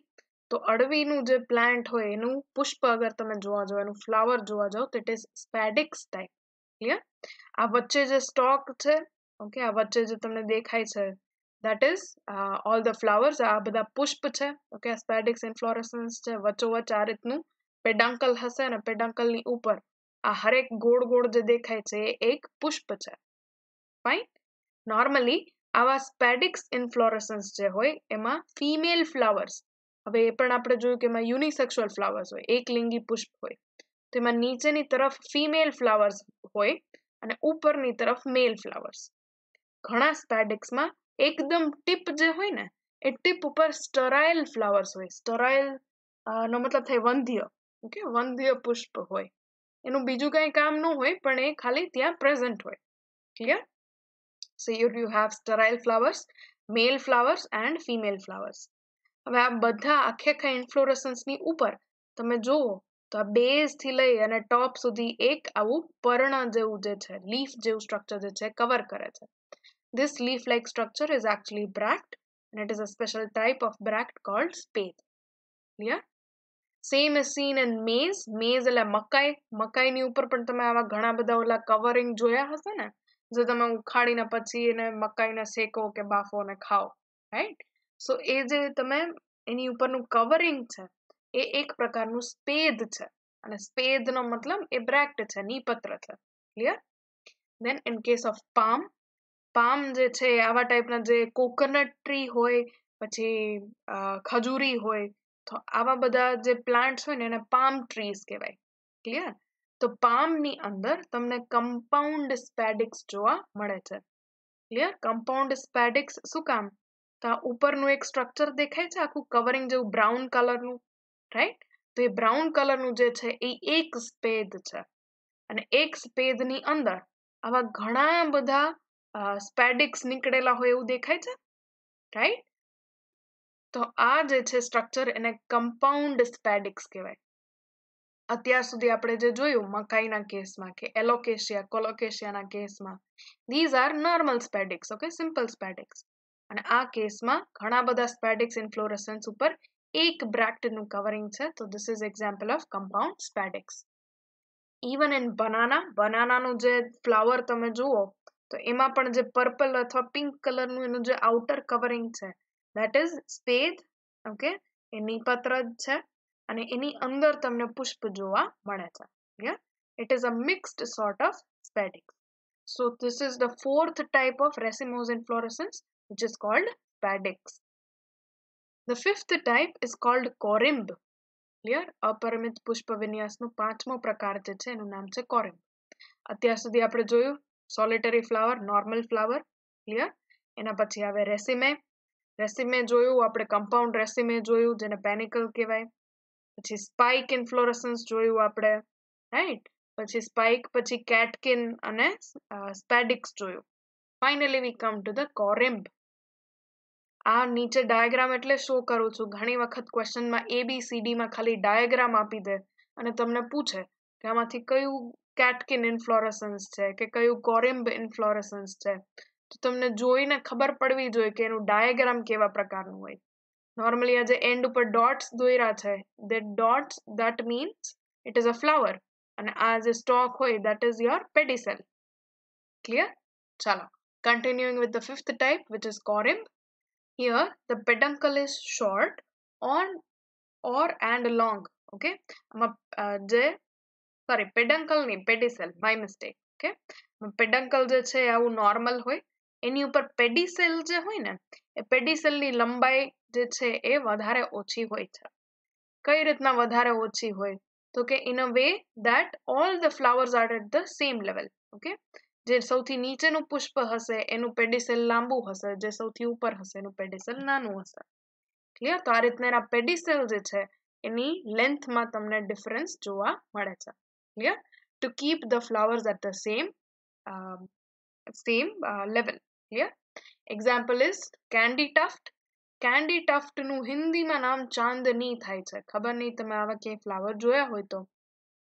Speaker 1: તો અળવીનું જે પ્લાન્ટ હોય એનું પુષ્પ અગર તમે જોવા જાઓ એનું ફ્લાવર જોવા જાઓ તો it is spadix type clear આ વચ્ચે જે સ્ટોક છે ઓકે આ વચ્ચે જે તમને દેખાય છે that is all the flowers આ બધા પુષ્પ છે ઓકે સ્પેડિક્સ ઇન્ફ્લોરેસન્સ છે વચ્ચોવચ્ચ આ રીતનું પેડાંકલ હશે અને પેડાંકલની ઉપર આ હરેક ગોળ ગોળ જે દેખાય છે એ એક પુષ્પ છે ફાઇન નોર્મલી આવા સ્પેડિક્સ ઇન્ફ્લોરેસન્સ જે હોય એમાં ફિમેલ ફ્લાવર્સ હવે એ પણ આપણે જોયું કે એમાં યુનિસેક્સ્યુઅલ ફ્લાવર્સ હોય એક લિંગી પુષ્પ હોય તો એમાં નીચેની તરફ ફિમેલ ફ્લાવર્સ હોય અને ઉપરની તરફ મેલ ફ્લાવર્સ ઘણા સ્પેડિક્સમાં એકદમ ટીપ જે હોય ને એ ટીપ ઉપર સ્ટરાયલ ફ્લાવર્સ હોય સ્ટરાયલ નો મતલબ થાય વંધ્ય ઓકે વંધ્ય પુષ્પ હોય એનું બીજું કંઈ કામ ન હોય પણ એ ખાલી ત્યાં પ્રેઝન્ટ હોય clear so you you have sterile flowers male flowers and female flowers હવે આ બધા આખે આખા ઇન્ફ્લોરસન્સની ઉપર તમે જુઓ તો આ બેઝથી લઈ અને ટોપ સુધી એક આવું પર્ણ જેવું જે છે લીફ જેવું સ્ટ્રક્ચર જે છે કવર કરે છે this leaf like structure is actually bract and it is a special type of bract called spathe clear same is seen in maize maize એટલે મકાઈ મકાઈની ઉપર પણ તમે આવા ઘણા બધા ઓલા કવરિંગ જોયા હશે ને જો તમે ઉખાડીને પછી એને મકાઈને શેકો કે બાફો અને ખાઓ રાઈટ સો એ જે તમે એની ઉપરનું કવરિંગ છે એ એક પ્રકારનું સ્પેદ છે અને સ્પેદનો મતલબ એ બ્રેક્ટ છે નીપત્ર છે clear then in case of palm palm જે છે આવા ટાઈપના જે કોકોનટ ટ્રી હોય પછી ખજૂરી હોય તો આવા બધા જે પ્લાન્ટ્સ હોય ને એને પામ ટ્રીઝ કહેવાય ક્લિયર તો પામની અંદર તમને કમ્પાઉન્ડ સ્પેડિક્સ જોવા મળે છે ક્લિયર કમ્પાઉન્ડ સ્પેડિક્સ શું કામ તો આ ઉપરનું એક સ્ટ્રક્ચર દેખાય છે આખું કવરિંગ જેવું બ્રાઉન કલરનું રાઈટ તો એ બ્રાઉન કલરનું જે છે એ એક સ્પેદ છે અને એક સ્પેદની અંદર આવા ઘણા બધા સ્પેડિક્સ નીકળેલા હોય એવું દેખાય છે રાઈટ તો આ જે છે સ્ટ્રક્ચર એને કમ્પાઉન્ડ સ્પેડિક્સ કહેવાય અત્યાર સુધી આપણે જે જોયું મકાઈના કેસમાં કે એલોકેશિયા કોલોકેશિયાના કેસમાં these are normal spadix okay simple spadix અને આ કેસમાં ઘણા બધા સ્પેડિક્સ ઇન્ફ્લોરેસન્સ ઉપર એક બ્રેક્ટનું કવરિંગ છે તો this is example of compound spadix even in banana બનાનાનું જે ફ્લાવર તમે જુઓ તો એમાં પણ જે પર્પલ અથવા પિંક કલરનું એનું જે આઉટર કવરિંગ છે દેટ ઇઝ સ્પેદ ઓકે એની પત્ર જ છે અને એની અંદર તમને પુષ્પ જોવા મળે છે clear it is a mixed sort of spadix so this is the fourth type of racemose inflorescence which is called spadix. The fifth type is called corymb clear અપરિમિત પુષ્પ વિન્યાસનો પાંચમો પ્રકાર જે છે એનું નામ છે કોરિમ્બ અત્યાર સુધી આપણે જોયું solitary flower normal flower clear એના પછી આવે રેસિમે રેસીમે જોયું આપણે કમ્પાઉન્ડ રેસીમે જોયું જેને પેનિકલ કહેવાય પછી સ્પાઇક ઇન્ફ્લોરસન્સ જોયું આપણે રાઈટ પછી સ્પાઇક પછી કેટકિન અને સ્પેડિક્સ જોયું finally we come to the corymb આ નીચે ડાયાગ્રામ એટલે શો કરું છું ઘણી વખત ક્વેશ્ચનમાં એ બી સી ડીમાં ખાલી ડાયાગ્રામ આપી દે અને તમને પૂછે કે આમાંથી કયું કેટકિન ઇન્ફ્લોરસન્સ છે કે કયું કોરેમ્બ ઇન્ફ્લોરસન્સ છે તો તમને જોઈને ખબર પડવી જોઈએ કે એનું ડાયાગ્રામ કેવા પ્રકારનું હોય નોર્મલી આ જે એન્ડ ઉપર ડોટ્સ દોર્યા છે that dots that means it is a flower અને આ જે સ્ટોક હોય that is your pedicel clear ચાલો continuing with fifth type type which is here here the peduncle short on or and long okay okay જે sorry peduncle નહીં pedicel my mistake okay peduncle જે છે આવું normal હોય એની ઉપર પેડિસેલ જે હોય ને એ પેડિસેલની લંબાઈ જે છે એ વધારે ઓછી હોય છે કઈ રીતના વધારે ઓછી હોય તો કે in a way that all the flowers are at the same level okay જે સૌથી નીચેનું પુષ્પ હશે એનું પેડિસેલ લાંબુ હશે જે સૌથી ઉપર હશે એનું પેડિસેલ નાનું હશે ક્લિયર તો આ રીતના એના પેડિસેલ જે છે એની લેન્થમાં તમને ડિફરન્સ જોવા મળે છે clear to keep the flowers at the same same level here example is candytuft કેન્ડી ટફ્ટનું હિન્દીમાં નામ ચાંદની થાય છે ખબર નહીં તમે આવા ક્યાંય ફ્લાવર જોયા હોય તો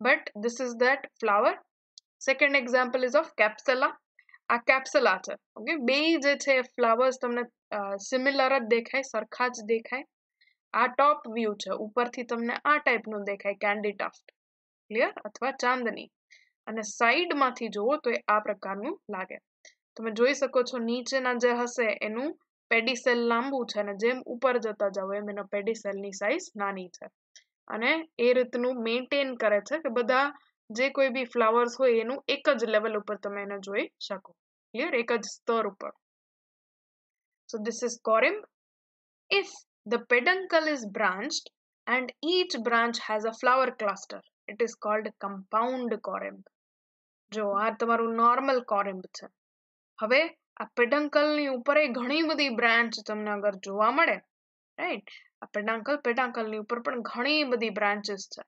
Speaker 1: but this is that flower second example is of capsella આ કેપ્સલા છે ઓકે બે જે છે ફ્લાવર્સ તમને સિમિલર જ દેખાય સરખા જ દેખાય આ ટોપ વ્યૂ છે ઉપરથી તમને આ ટાઈપનું દેખાય કેન્ડી ટફ્ટ ક્લિયર અથવા ચાંદની અને સાઈડમાંથી જુઓ તો એ આ પ્રકારનું લાગે તમે જોઈ શકો છો નીચેના જે હશે એનું પેડિસેલ લાંબુ છે અને જેમ ઉપર જતા જાઓ એમ એનો પેડિસેલની સાઇઝ નાની છે અને એ રીતનું મેન્ટેન કરે છે કે બધા જે કોઈ બી ફ્લાવર્સ હોય એનું એક જ લેવલ ઉપર તમે એને જોઈ શકો ક્લિયર એક જ સ્તર ઉપર so this is corymb if the peduncle is branched and each branch has a flower cluster. It is called compound corymb જો આ તમારું નોર્મલ કોરિમ્બ છે હવે આ પેડંકલની ઉપર એ ઘણી બધી બ્રાન્ચ તમને અગર જોવા મળે રાઈટ આ પેડાંકલ પેડાંકલની ઉપર પણ ઘણી બધી બ્રાન્ચીસ છે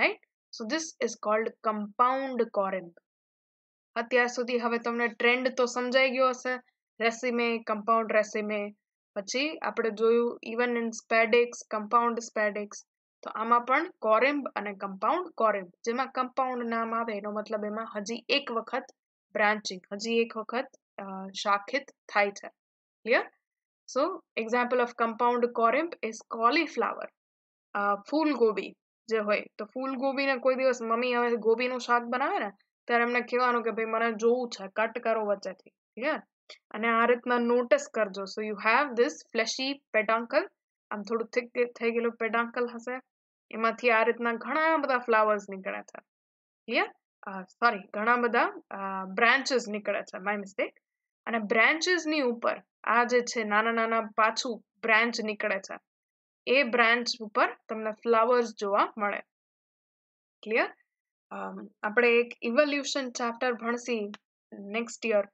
Speaker 1: right so this is called compound corymb અત્યાર સુધી હવે તમને ટ્રેન્ડ તો સમજાઈ ગયો હશે રેસીમે કમ્પાઉન્ડ રેસીમે પછી આપણે જોયું even in spadix compound spadix તો આમાં પણ કોરેમ્બ અને કમ્પાઉન્ડ કોરેમ્બ જેમાં કમ્પાઉન્ડ નામ આવે એનો મતલબ એમાં હજી એક વખત બ્રાન્ચિંગ હજી એક વખત શાખિત થાય છે clear so example of compound corymb is cauliflower ફૂલ ગોબી જે હોય તો ફૂલ ગોબીને કોઈ દિવસ મમ્મી હવે ગોબીનું શાક બનાવે ને ત્યારે એમને કહેવાનું કે ભાઈ મને જોવું છે કટ કરો વચ્ચેથી ક્લિયર અને આ રીતના નોટિસ કરજો so you have this fleshy peduncle આમ થોડું થીક થઈ ગયેલું પેટાંકલ હશે એમાંથી આ રીતના ઘણા બધા ફ્લાવર્સ નીકળે છે ક્લિયર સોરી uh, ઘણા બધા બ્રાન્ચીસ uh, નીકળે છે માય મિસ્ટેક અને બ્રાન્ચીસની ઉપર આ જે છે નાના નાના પાછું બ્રાન્ચ નીકળે છે એ બ્રાન્ચ ઉપર તમને ફ્લાવર્સ જોવા મળે ક્લિયર આપણે એક ઇવોલ્યુશન ચાપ્ટર ભણશી નેક્સ્ટ યર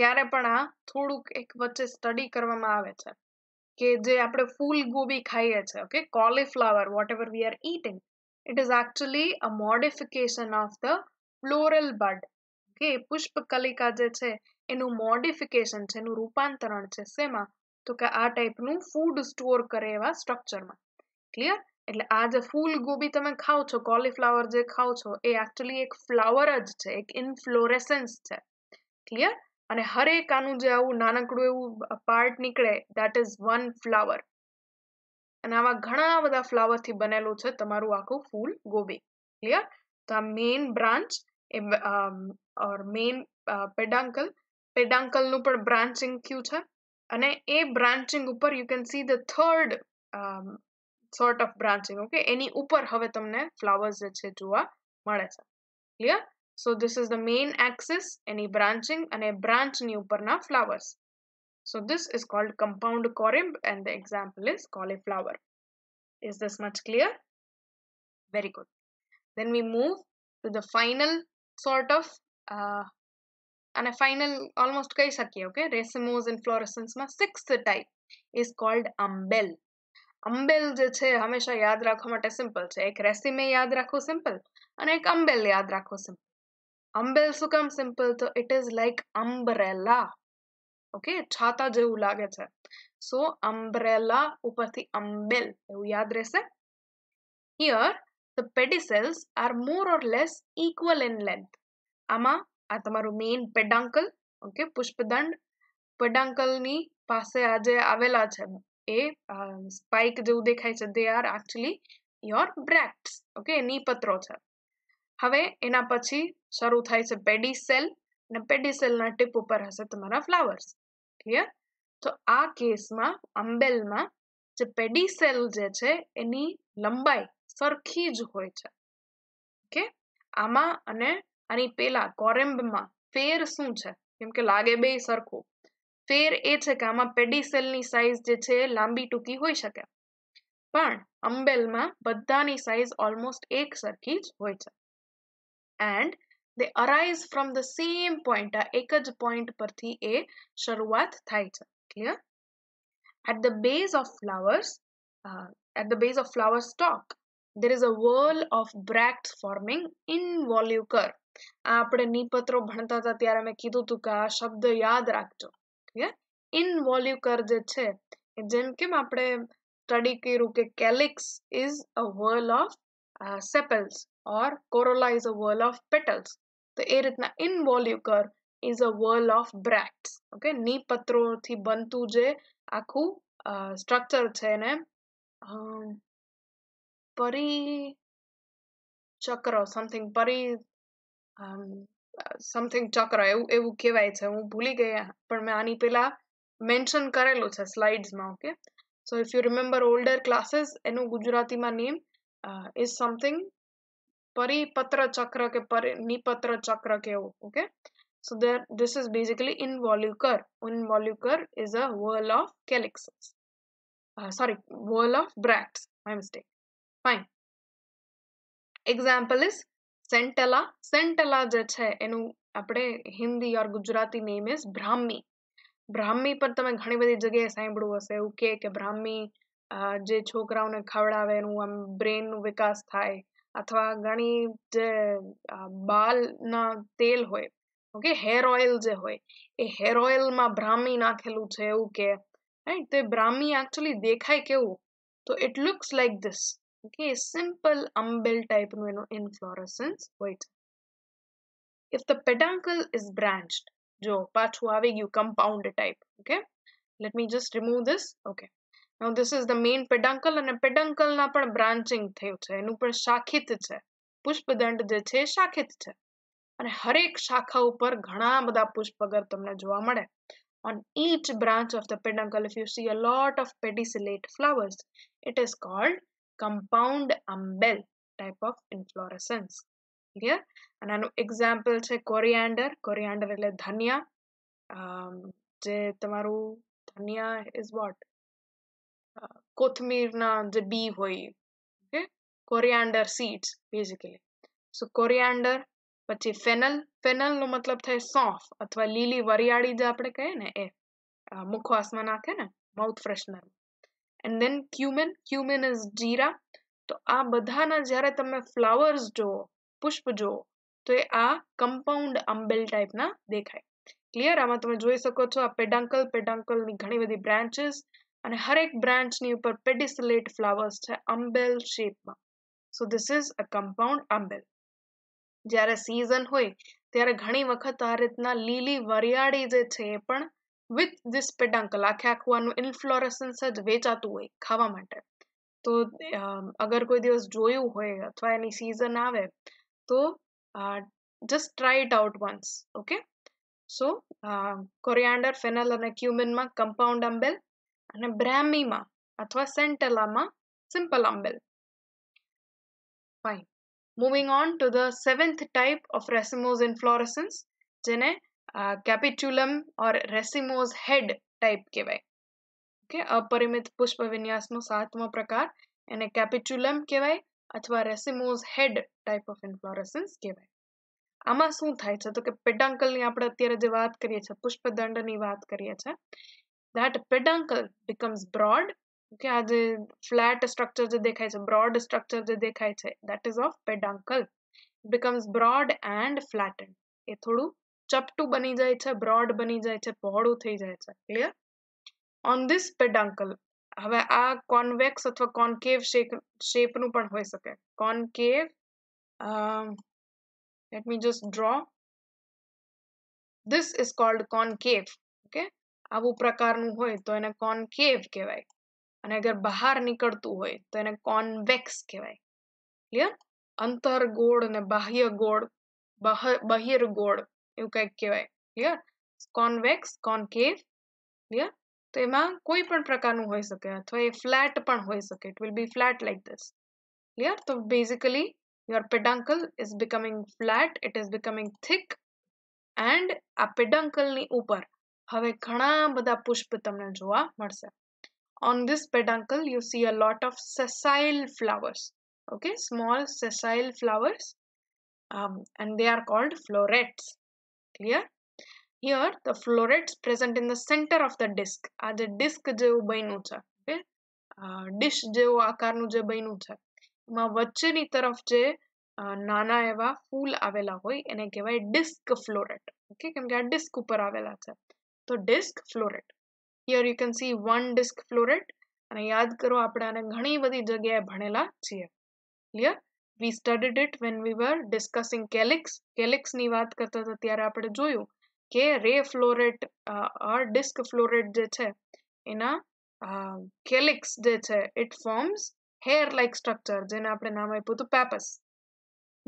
Speaker 1: ત્યારે પણ આ થોડુંક એક વચ્ચે સ્ટડી કરવામાં આવે છે કે જે આપણે ફૂલ ગોબી ખાઈએ છીએ okay cauliflower whatever we are eating it is actually a modification of the floral bud okay પુષ્પકલિકા જે છે એનું મોડિફિકેશન છે એનું રૂપાંતરણ છે શેમાં તો કે આ ટાઈપનું ફૂડ સ્ટોર કરે એવા સ્ટ્રક્ચરમાં ક્લિયર એટલે આ જે ફૂલ ગોબી તમે ખાઓ છો કોલીફ્લાવર જે ખાઓ છો એ એકચ્યુઅલી એક ફ્લાવર જ છે એક ઇન્ફ્લોરેસન્સ છે ક્લિયર અને હરેક આનું જે આવું નાનકડું એવું પાર્ટ નીકળે દેટ ઇઝ વન ફ્લાવર અને આવા ઘણા બધા ફ્લાવરથી બનેલું છે તમારું આખું ફૂલ ગોબી ક્લિયર તો આ મેઇન બ્રાન્ચ એ મેઇન પેડાંકલ પેડાંકલનું પણ બ્રાન્ચિંગ ક્યુ છે અને એ બ્રાન્ચિંગ ઉપર you can see the third sort of branching okay એની ઉપર હવે તમને ફ્લાવર્સ જે છે જોવા મળે છે clear so this is the main axis એની બ્રાન્ચિંગ અને બ્રાન્ચની ઉપરના flowers so this is called compound corymb and the example is cauliflower is this much clear very good then we move to the final sort of uh, અને final almost કહી શકીએ okay racemose ફ્લોરેસન્સમાં sixth type is called umbel umbel જે છે હંમેશા યાદ રાખવા માટે સિમ્પલ છે એક રેસીમે યાદ રાખવું સિમ્પલ અને એક અમ્બેલ યાદ રાખવું સિમ્પલ અમ્બેલ શું કામ સિમ્પલ તો it is like umbrella okay છાતા જેવું લાગે છે સો અમ્બ્રેલા ઉપરથી અમ્બેલ એવું યાદ રહેશે here the pedicels are more or less equal in length આમાં આ તમારું મેઇન પેડાંકલ ઓકે પુષ્પદંડ પેડાંકલની પાસે આજે આવેલા છે એ સ્પાઇક જેવું દેખાય છે they are actually your bracts okay એની પત્રો છે હવે એના પછી શરૂ થાય છે પેડિસેલ અને પેડિસેલના ટીપ ઉપર હશે તમારા ફ્લાવર્સ ક્લિયર તો આ કેસમાં આંબેલમાં જે પેડિસેલ જે છે એની લંબાઈ સરખી જ હોય છે ઓકે આમાં અને અને પેલા કોરેમ્બમાં ફેર શું છે કેમ કે લાગે બે સરખો ફેર એ છે કે આમાં પેડિસલની સાઈઝ જે છે લાંબી ટૂંકી હોય શકે પણ અંબેલમાં બધાની સાઈઝ ઓલમોસ્ટ એક સરખી જ હોય છે and they arise from the same point એક જ પોઈન્ટ પરથી એ શરૂઆત થાય છે clear at the base of flowers at the base of flower stalk there is a whorl of bracts forming involucre આ આપણે નીપત્રો બનતા હતા ત્યારે મેં કીધુંતું કે આ શબ્દ યાદ રાખજો ઇનવોલ્યુકર જે છે જેમ કે આપણે સ્ટડી કર્યું કે calyx is a whorl of sepals or corolla is a whorl of petals તો એ રીતના involucre is a whorl of bracts okay નીપત્રો થી બનતું જે આખું સ્ટ્રક્ચર છે ને ઓમ પડી ચક્ર સમથિંગ પડી સમથિંગ ચક્ર એવું એવું કહેવાય છે હું ભૂલી ગઈ પણ મેં આની પહેલાં મેન્શન કરેલું છે સ્લાઇડ્સમાં okay so if you remember older classes એનું ગુજરાતીમાં નેમ ઇઝ સમથિંગ પરિપત્ર ચક્ર કે નિપત્ર ચક્ર કે એવું okay so there this is basically involucre involucre is a whorl of calyxes sorry whorl of bracts my mistake fine example is centella centella જે છે એનું આપણે Hindi or Gujarati name is Brahmi Brahmi પર તમે ઘણી બધી જગ્યાએ સાંભળ્યું હશે એવું કે કે બ્રાહ્મી જે છોકરાઓને ખવડાવે એનું આમ બ્રેનનું વિકાસ થાય અથવા ઘણી જે બાલના તેલ હોય ઓકે હેર ઓઇલ જે હોય એ હેર ઓઇલમાં બ્રાહ્મી નાખેલું છે એવું કે રાઈટ તો એ બ્રાહ્મી એકચ્યુઅલી દેખાય કેવું તો it looks like this Okay, simple umbel type you know, inflorescence. Wait. If the peduncle is branched, જો પાછું આવી ગયું compound type. Okay. Let me just remove this. Okay. Now this is the main peduncle અને peduncle ના પણ branching થયું છે એનું પણ શાખિત છે પુષ્પદંડ જે છે શાખિત છે અને હરેક શાખા ઉપર ઘણા બધા પુષ્પગર તમને જોવા મળે on each branch of the peduncle if you see a lot of pedicellate flowers it is called compound umbel type of inflorescence clear અને આનું એક્ઝામ્પલ છે કોરિયાન્ડર કોરિયાન્ડર એટલે ધનિયા જે તમારું ધનિયા ઇઝ વોટ કોથમીરના જે બી હોય okay coriander seeds basically so coriander પછી ફેનલ ફેનલનો મતલબ થાય સોફ અથવા લીલી વરિયાળી જે આપણે કહીએ ને એ મુખવાસમાં નાખે ને mouth freshener and then cumin cumin is jeera તો આ બધાના જ્યારે તમે ફ્લાવર્સ જુઓ પુષ્પ જુઓ તો એ આ કમ્પાઉન્ડ આંબેલ ટાઈપના દેખાય ક્લિયર આમાં તમે જોઈ શકો છો આ પેડાંકલ પેડાંકલની ઘણી બધી બ્રાન્ચીસ અને હરેક બ્રાન્ચની ઉપર પેડિસલેટ ફ્લાવર્સ છે આંબેલ શેપમાં so this is a compound umbel જ્યારે સિઝન હોય ત્યારે ઘણી વખત આ રીતના લીલી વરિયાળી જે છે એ પણ વિથ ધીસ પેડંકલ આખે આખું આનું ઇન્ફ્લોરેસન્સ જ વેચાતું હોય ખાવા માટે તો અગર કોઈ દિવસ જોયું હોય અથવા એની સિઝન આવે તો just try it out once okay so coriander fennel અને ક્યુમિનમાં કમ્પાઉન્ડ અંબેલ અને બ્રાહ્મીમાં અથવા સેન્ટેલામાં simple umbel fine moving on to the seventh type of racemose inflorescence જેને કેપિટ્યુલમ ઓર રેસિમોઝ હેડ ટાઈપ કહેવાય ઓકે અપરિમિત પુષ્પ વિન્યાસનો સાતમો પ્રકાર એને કેપિટ્યુલમ કહેવાય અથવા રેસિમોઝ હેડ ટાઈપ ઓફ ઇન્ફ્લોરેસન્સ કહેવાય આમાં શું થાય છે તો કે પેડાંકલની આપણે અત્યારે જે વાત કરીએ છીએ પુષ્પદંડની વાત કરીએ છીએ that peduncle becomes broad okay આ જે ફ્લેટ સ્ટ્રક્ચર જે દેખાય છે બ્રોડ સ્ટ્રક્ચર જે દેખાય છે that is of peduncle becomes broad and flatten એ થોડું ચપટું બની જાય છે બ્રોડ બની જાય છે પહોળું થઈ જાય છે ક્લિયર ઓન ધીસ પેડાંકલ હવે આ કોન્વેક્સ અથવા કોન્કેવ શેપનું પણ હોઈ શકે concave let me just draw this is called concave okay આવું પ્રકારનું હોય તો એને કોન્કેવ કહેવાય અને અગર બહાર નીકળતું હોય તો એને કોન્વેક્સ કહેવાય ક્લિયર અંતર ગોળ અને બાહ્ય ગોળ બહિર્ગોળ यू कह कहवा क्लियर कॉन्वेक्स कॉन्केव क्लियर तो यहाँ कोई प्रकार सके अथवा तो flat it will be flat like this clear तो basically your peduncle is becoming flat it is becoming thick and आ पेडंकल हमें घना बदा पुष्प जैसे on this peduncle you see a lot of sessile flowers okay small sessile flowers and they are called florets clear here the florets present in the center of the disk આ જે disk જેવું બન્યું છે okay dish જેવો આકારનું જે બન્યું છે એમાં વચ્ચેની તરફ જે નાના એવા ફૂલ આવેલા હોય એને કહેવાય ડિસ્ક ફ્લોરેટ ઓકે કેમ કે આ ડિસ્ક ઉપર આવેલા છે તો disc floret here you can see one disc floret અને યાદ કરો આપણે આને ઘણી બધી જગ્યાએ ભણેલા છીએ clear we studied it when we were discussing calyx કેલિક્સની વાત કરતા હતા ત્યારે આપણે જોયું કે રે ફ્લોરેટ ડિસ્ક ફ્લોરેટ જે છે એના કેલિક્સ જે છે it forms hair like structure જેને આપણે નામ આપ્યું હતું પેપસ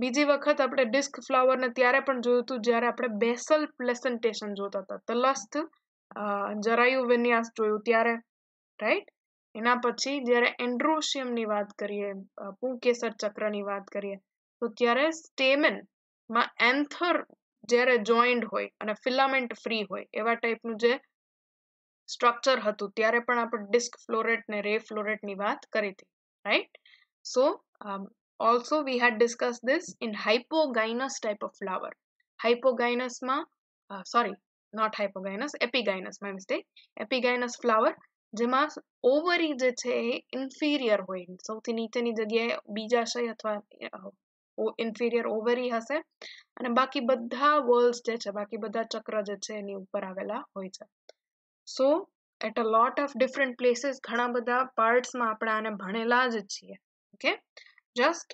Speaker 1: બીજી વખત આપણે ડિસ્ક ફ્લાવરને ત્યારે પણ જોયું હતું જ્યારે આપણે બેસલ પ્લેસન્ટેશન જોતા હતા તલસ્થ જરાયુ વિન્યાસ જોયું ત્યારે રાઈટ એના પછી જ્યારે એન્ડ્રોશિયમની વાત કરીએ પુંકેસર ચક્રની વાત કરીએ તો ત્યારે સ્ટેમેનમાં એન્થર જ્યારે જોઈન્ટ હોય અને ફિલામેન્ટ ફ્રી હોય એવા ટાઈપનું જે સ્ટ્રક્ચર હતું ત્યારે પણ આપણે ડિસ્ક ફ્લોરેટ ને રે ફ્લોરેટની વાત કરી હતી right so also we had discuss this in hypogynous type of flower હાઇપોગાઇનસમાં sorry not hypogynous epigynous my mistake epigynous flower જેમાં ઓવરી જે છે એ ઇન્ફિરિયર હોય સૌથી નીચેની જગ્યાએ બીજા બીજાશય અથવા ઇન્ફિરિયર ઓવરી હશે અને બાકી બધા વોલ્સ જે છે બાકી બધા ચક્ર જે છે એની ઉપર આવેલા હોય છે so at a lot of different places ઘણા બધા પાર્ટ્સમાં આપણે આને ભણેલા જ છીએ okay just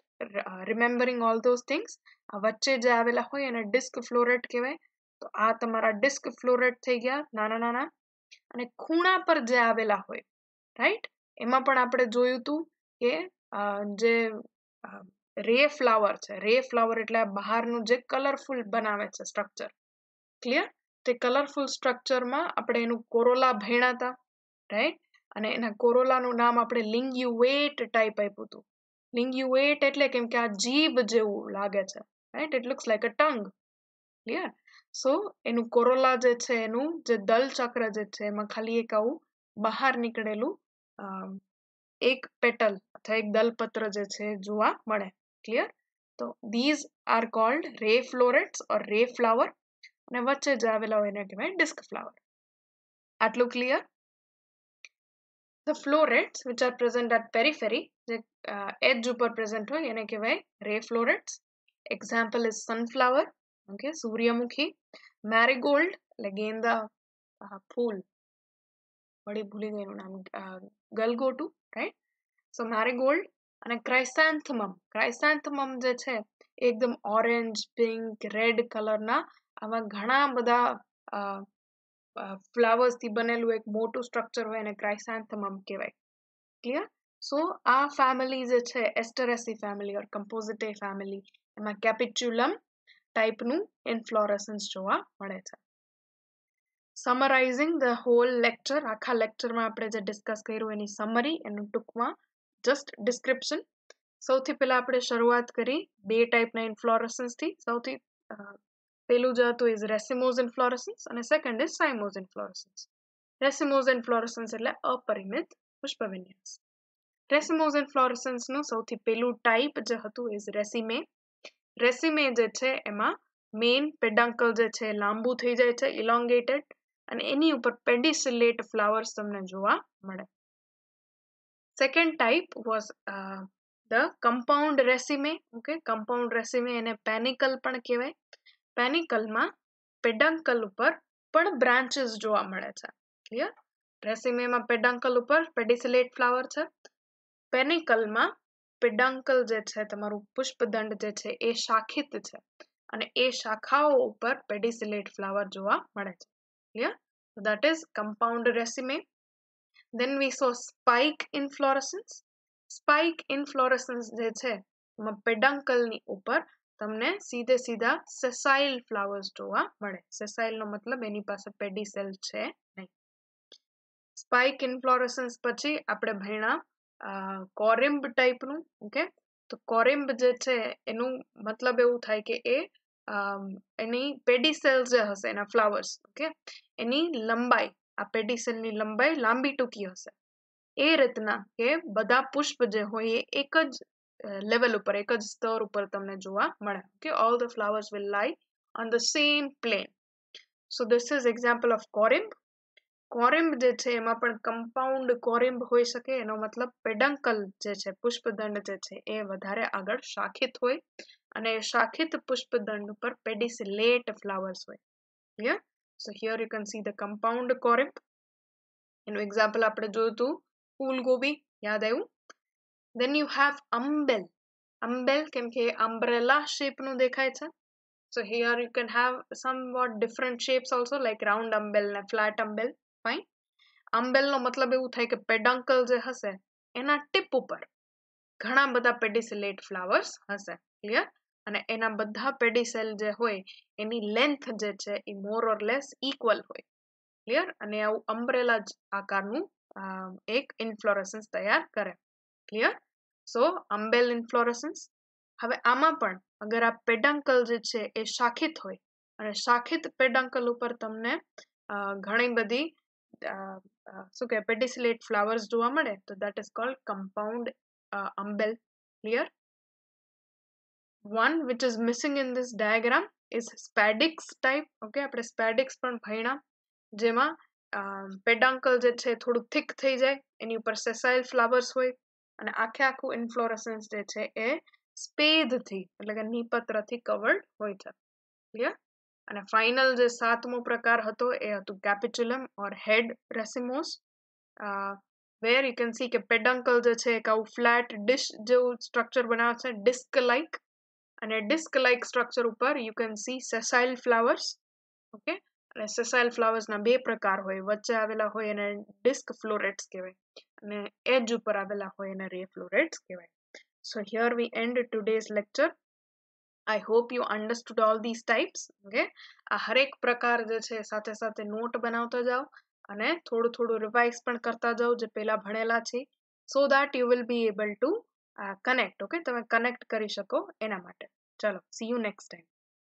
Speaker 1: remembering all those things આ વચ્ચે જે આવેલા હોય એને ડિસ્ક ફ્લોરેટ કહેવાય તો આ તમારા ડિસ્ક ફ્લોરેટ થઈ ગયા નાના નાના અને ખૂણા પર જે આવેલા હોય રાઈટ એમાં પણ આપણે જોયું હતું કે જે રે ફ્લાવર છે રે ફ્લાવર એટલે બહારનું જે કલરફુલ બનાવે છે સ્ટ્રક્ચર ક્લિયર તે કલરફુલ સ્ટ્રક્ચરમાં આપણે એનું કોરોલા ભેણાતા રાઈટ અને એના કોરોલાનું નામ આપણે લિંગ્યુએટ ટાઈપ આપ્યું હતું લિંગ્યુએટ એટલે કેમ કે આ જીભ જેવું લાગે છે right it looks like a tongue clear so એનું કોરોલા જે છે એનું જે દલ ચક્ર જે છે એમાં ખાલી એક આવું બહાર નીકળેલું એક પેટલ અથવા એક દલપત્ર જે છે જોવા મળે ક્લિયર તો ધીઝ આર કોલ્ડ રે ફ્લોરેટ્સ ઓર રે ફ્લાવર અને વચ્ચે જે આવેલા હોય એને કહેવાય ડિસ્ક ફ્લાવર આટલું clear the florets which are present at periphery જે એજ ઉપર પ્રેઝન્ટ હોય એને કહેવાય ray florets example is sunflower okay સૂર્યમુખી મેરીગોલ્ડ એટલે ગેંદા ફૂલ વળી ભૂલી ગઈ નામ ગલગોટુ રાઈટ સો મેરીગોલ્ડ અને ક્રાઇસેન્થમમ ક્રાઇસેન્થમમ જે છે એકદમ ઓરેન્જ પિંક રેડ કલરના આવા ઘણા બધા ફ્લાવર્સથી બનેલું એક મોટું સ્ટ્રક્ચર હોય એને ક્રાઇસેન્થમમ કહેવાય ક્લિયર સો આ ફેમિલી જે છે એસ્ટરેસી ફેમિલી ઓર કમ્પોઝિટે ફેમિલી એમાં કેપિચ્યુલમ ટાઈપનું ઇન્ફ્લોરેસન્સ જોવા મળે છે સમરાઇઝિંગ ધ હોલ લેક્ચર આખા લેક્ચરમાં આપણે જે ડિસ્કસ કર્યું એની સમરી એનું ટૂંકમાં જસ્ટ ડિસ્ક્રિપ્શન સૌથી પહેલાં આપણે શરૂઆત કરી બે ટાઈપના ઇન્ફ્લોરેસન્સથી સૌથી પહેલું જે હતું ઇઝ રેસિમોઝ ઇન્ફ્લોરેસન્સ અને સેકન્ડ ઇઝ સાઇમોઝ ઇન્ફ્લોરેસન્સ રેસિમોઝ ઇન્ફ્લોરેસન્સ એટલે અપરિમિત પુષ્પવિન્યાસ રેસિમોઝ ઇન્ફ્લોરેસન્સનું સૌથી પહેલું ટાઈપ જે હતું ઇઝ રેસિમે રેસિમે જે છે એમાં મેઇન પેડાંકલ જે છે લાંબુ થઈ જાય છે ઇલોંગેટેડ અને એની ઉપર પેડિસિલેટ ફ્લાવર્સ તમને જોવા મળે second type was the compound raceme okay compound raceme એને પેનિકલ પણ કહેવાય પેનિકલમાં પેડાંકલ ઉપર પણ બ્રાન્ચીસ જોવા મળે છે ક્લિયર રેસિમેમાં પેડાંકલ ઉપર પેડિસિલેટ ફ્લાવર છે પેનિકલમાં પિડંકલ જે છે તમારું પુષ્પદંડ જે છે એ શાખિત છે અને એ શાખાઓ ઉપર પેડિસિલેટ ફ્લાવર જોવા મળે છે clear that is compound compound raceme we so spike spike spike spike જે છે એમાં પેડંકલની ઉપર તમને સીધે સીધા સેસાઇલ ફ્લાવર્સ જોવા મળે સેસાઇલ નો મતલબ એની પાસે પેડિસેલ છે નહીં સ્પાઇક ઇન્ફ્લોરેસન્સ પછી આપણે ભણ્યા કોરેમ્બ ટાઈપનું ઓકે તો કોરેમ્બ જે છે એનું મતલબ એવું થાય કે એ એની પેડિસેલ જે હશે એના ફ્લાવર્સ ઓકે એની લંબાઈ આ પેડિસેલની લંબાઈ લાંબી ટૂંકી હશે એ રીતના કે બધા પુષ્પ જે હોય એ એક જ લેવલ ઉપર એક જ સ્તર ઉપર તમને જોવા મળે કે all the flowers will lie on the same plane so this is example of corymb corymb જે છે એમાં પણ કમ્પાઉન્ડ કોરેમ્બ હોઈ શકે એનો મતલબ પેડંકલ જે છે પુષ્પદંડ જે છે એ વધારે આગળ શાખિત હોય અને શાખિત પુષ્પદંડ પર પેડિસિલેટ ફ્લાવર્સ હોય here so here you can see the compound corymb એનું એક્ઝામ્પલ આપણે જોયું હતું ફૂલગોબી યાદ આવ્યું દેન યુ હેવ અંબેલ અંબેલ કેમ કે અમ્બ્રેલા શેપનું દેખાય છે so here you can have somewhat different shapes also like round umbel ને ફ્લેટ અંબેલ ફાઇન આંબેલનો મતલબ એવું થાય કે પેડાંકલ જે હશે એના ટીપ ઉપર ઘણા બધા પેડિસેલેટ ફ્લાવર્સ હશે ક્લિયર અને એના બધા પેડિસેલ જે હોય એની લેન્થ જે છે એ મોર ઓર લેસ ઇક્વલ હોય ક્લિયર અને આવું અમ્બ્રેલા જ આકારનું એક ઇન્ફ્લોરેસન્સ તૈયાર કરે ક્લિયર સો અમ્બેલ ઇન્ફ્લોરેસન્સ હવે આમાં પણ અગર આ પેડાંકલ જે છે એ શાખિત હોય અને શાખિત પેડાંકલ ઉપર તમને ઘણી બધી શું કહેવાય પેડિસિલેટ ફ્લાવર્સ જોવા મળે તો that is called compound umbel clear one which is missing in this diagram is spadix type okay આપણે સ્પેડિક્સ પણ ભણ્યા જેમાં પેડાંકલ જે છે થોડું થિક થઈ જાય એની ઉપર સેસાઇલ ફ્લાવર્સ હોય અને આખે આખું ઇન્ફ્લોરસન્સ જે છે એ સ્પેધથી એટલે કે નીપત્રથી કવર્ડ હોય છે ક્લિયર અને ફાઇનલ જે સાતમો પ્રકાર હતો એ હતું capitulum or head racemose where you can see કે પેડંકલ જે છે એક આવું ફ્લેટ ડિશ જેવું સ્ટ્રક્ચર બનાવે છે ડિસ્ક લાઇક અને ડિસ્ક લાઇક સ્ટ્રક્ચર ઉપર you can see sessile flowers okay અને સેસાઇલ ફ્લાવર્સના બે પ્રકાર હોય વચ્ચે આવેલા હોય એને ડિસ્ક ફ્લોરેટ્સ કહેવાય અને એજ ઉપર આવેલા હોય એને રે ફ્લોરેટ્સ કહેવાય so here we end today's lecture I hope you understood all this types okay આ હરેક પ્રકાર જે છે સાથે સાથે નોટ બનાવતા જાઓ અને થોડું થોડું રિવાઇઝ પણ કરતા જાઓ જે પહેલાં ભણેલા છે so that you will be able to connect okay તમે કનેક્ટ કરી શકો એના માટે ચલો સી યુ નેક્સ્ટ ટાઈમ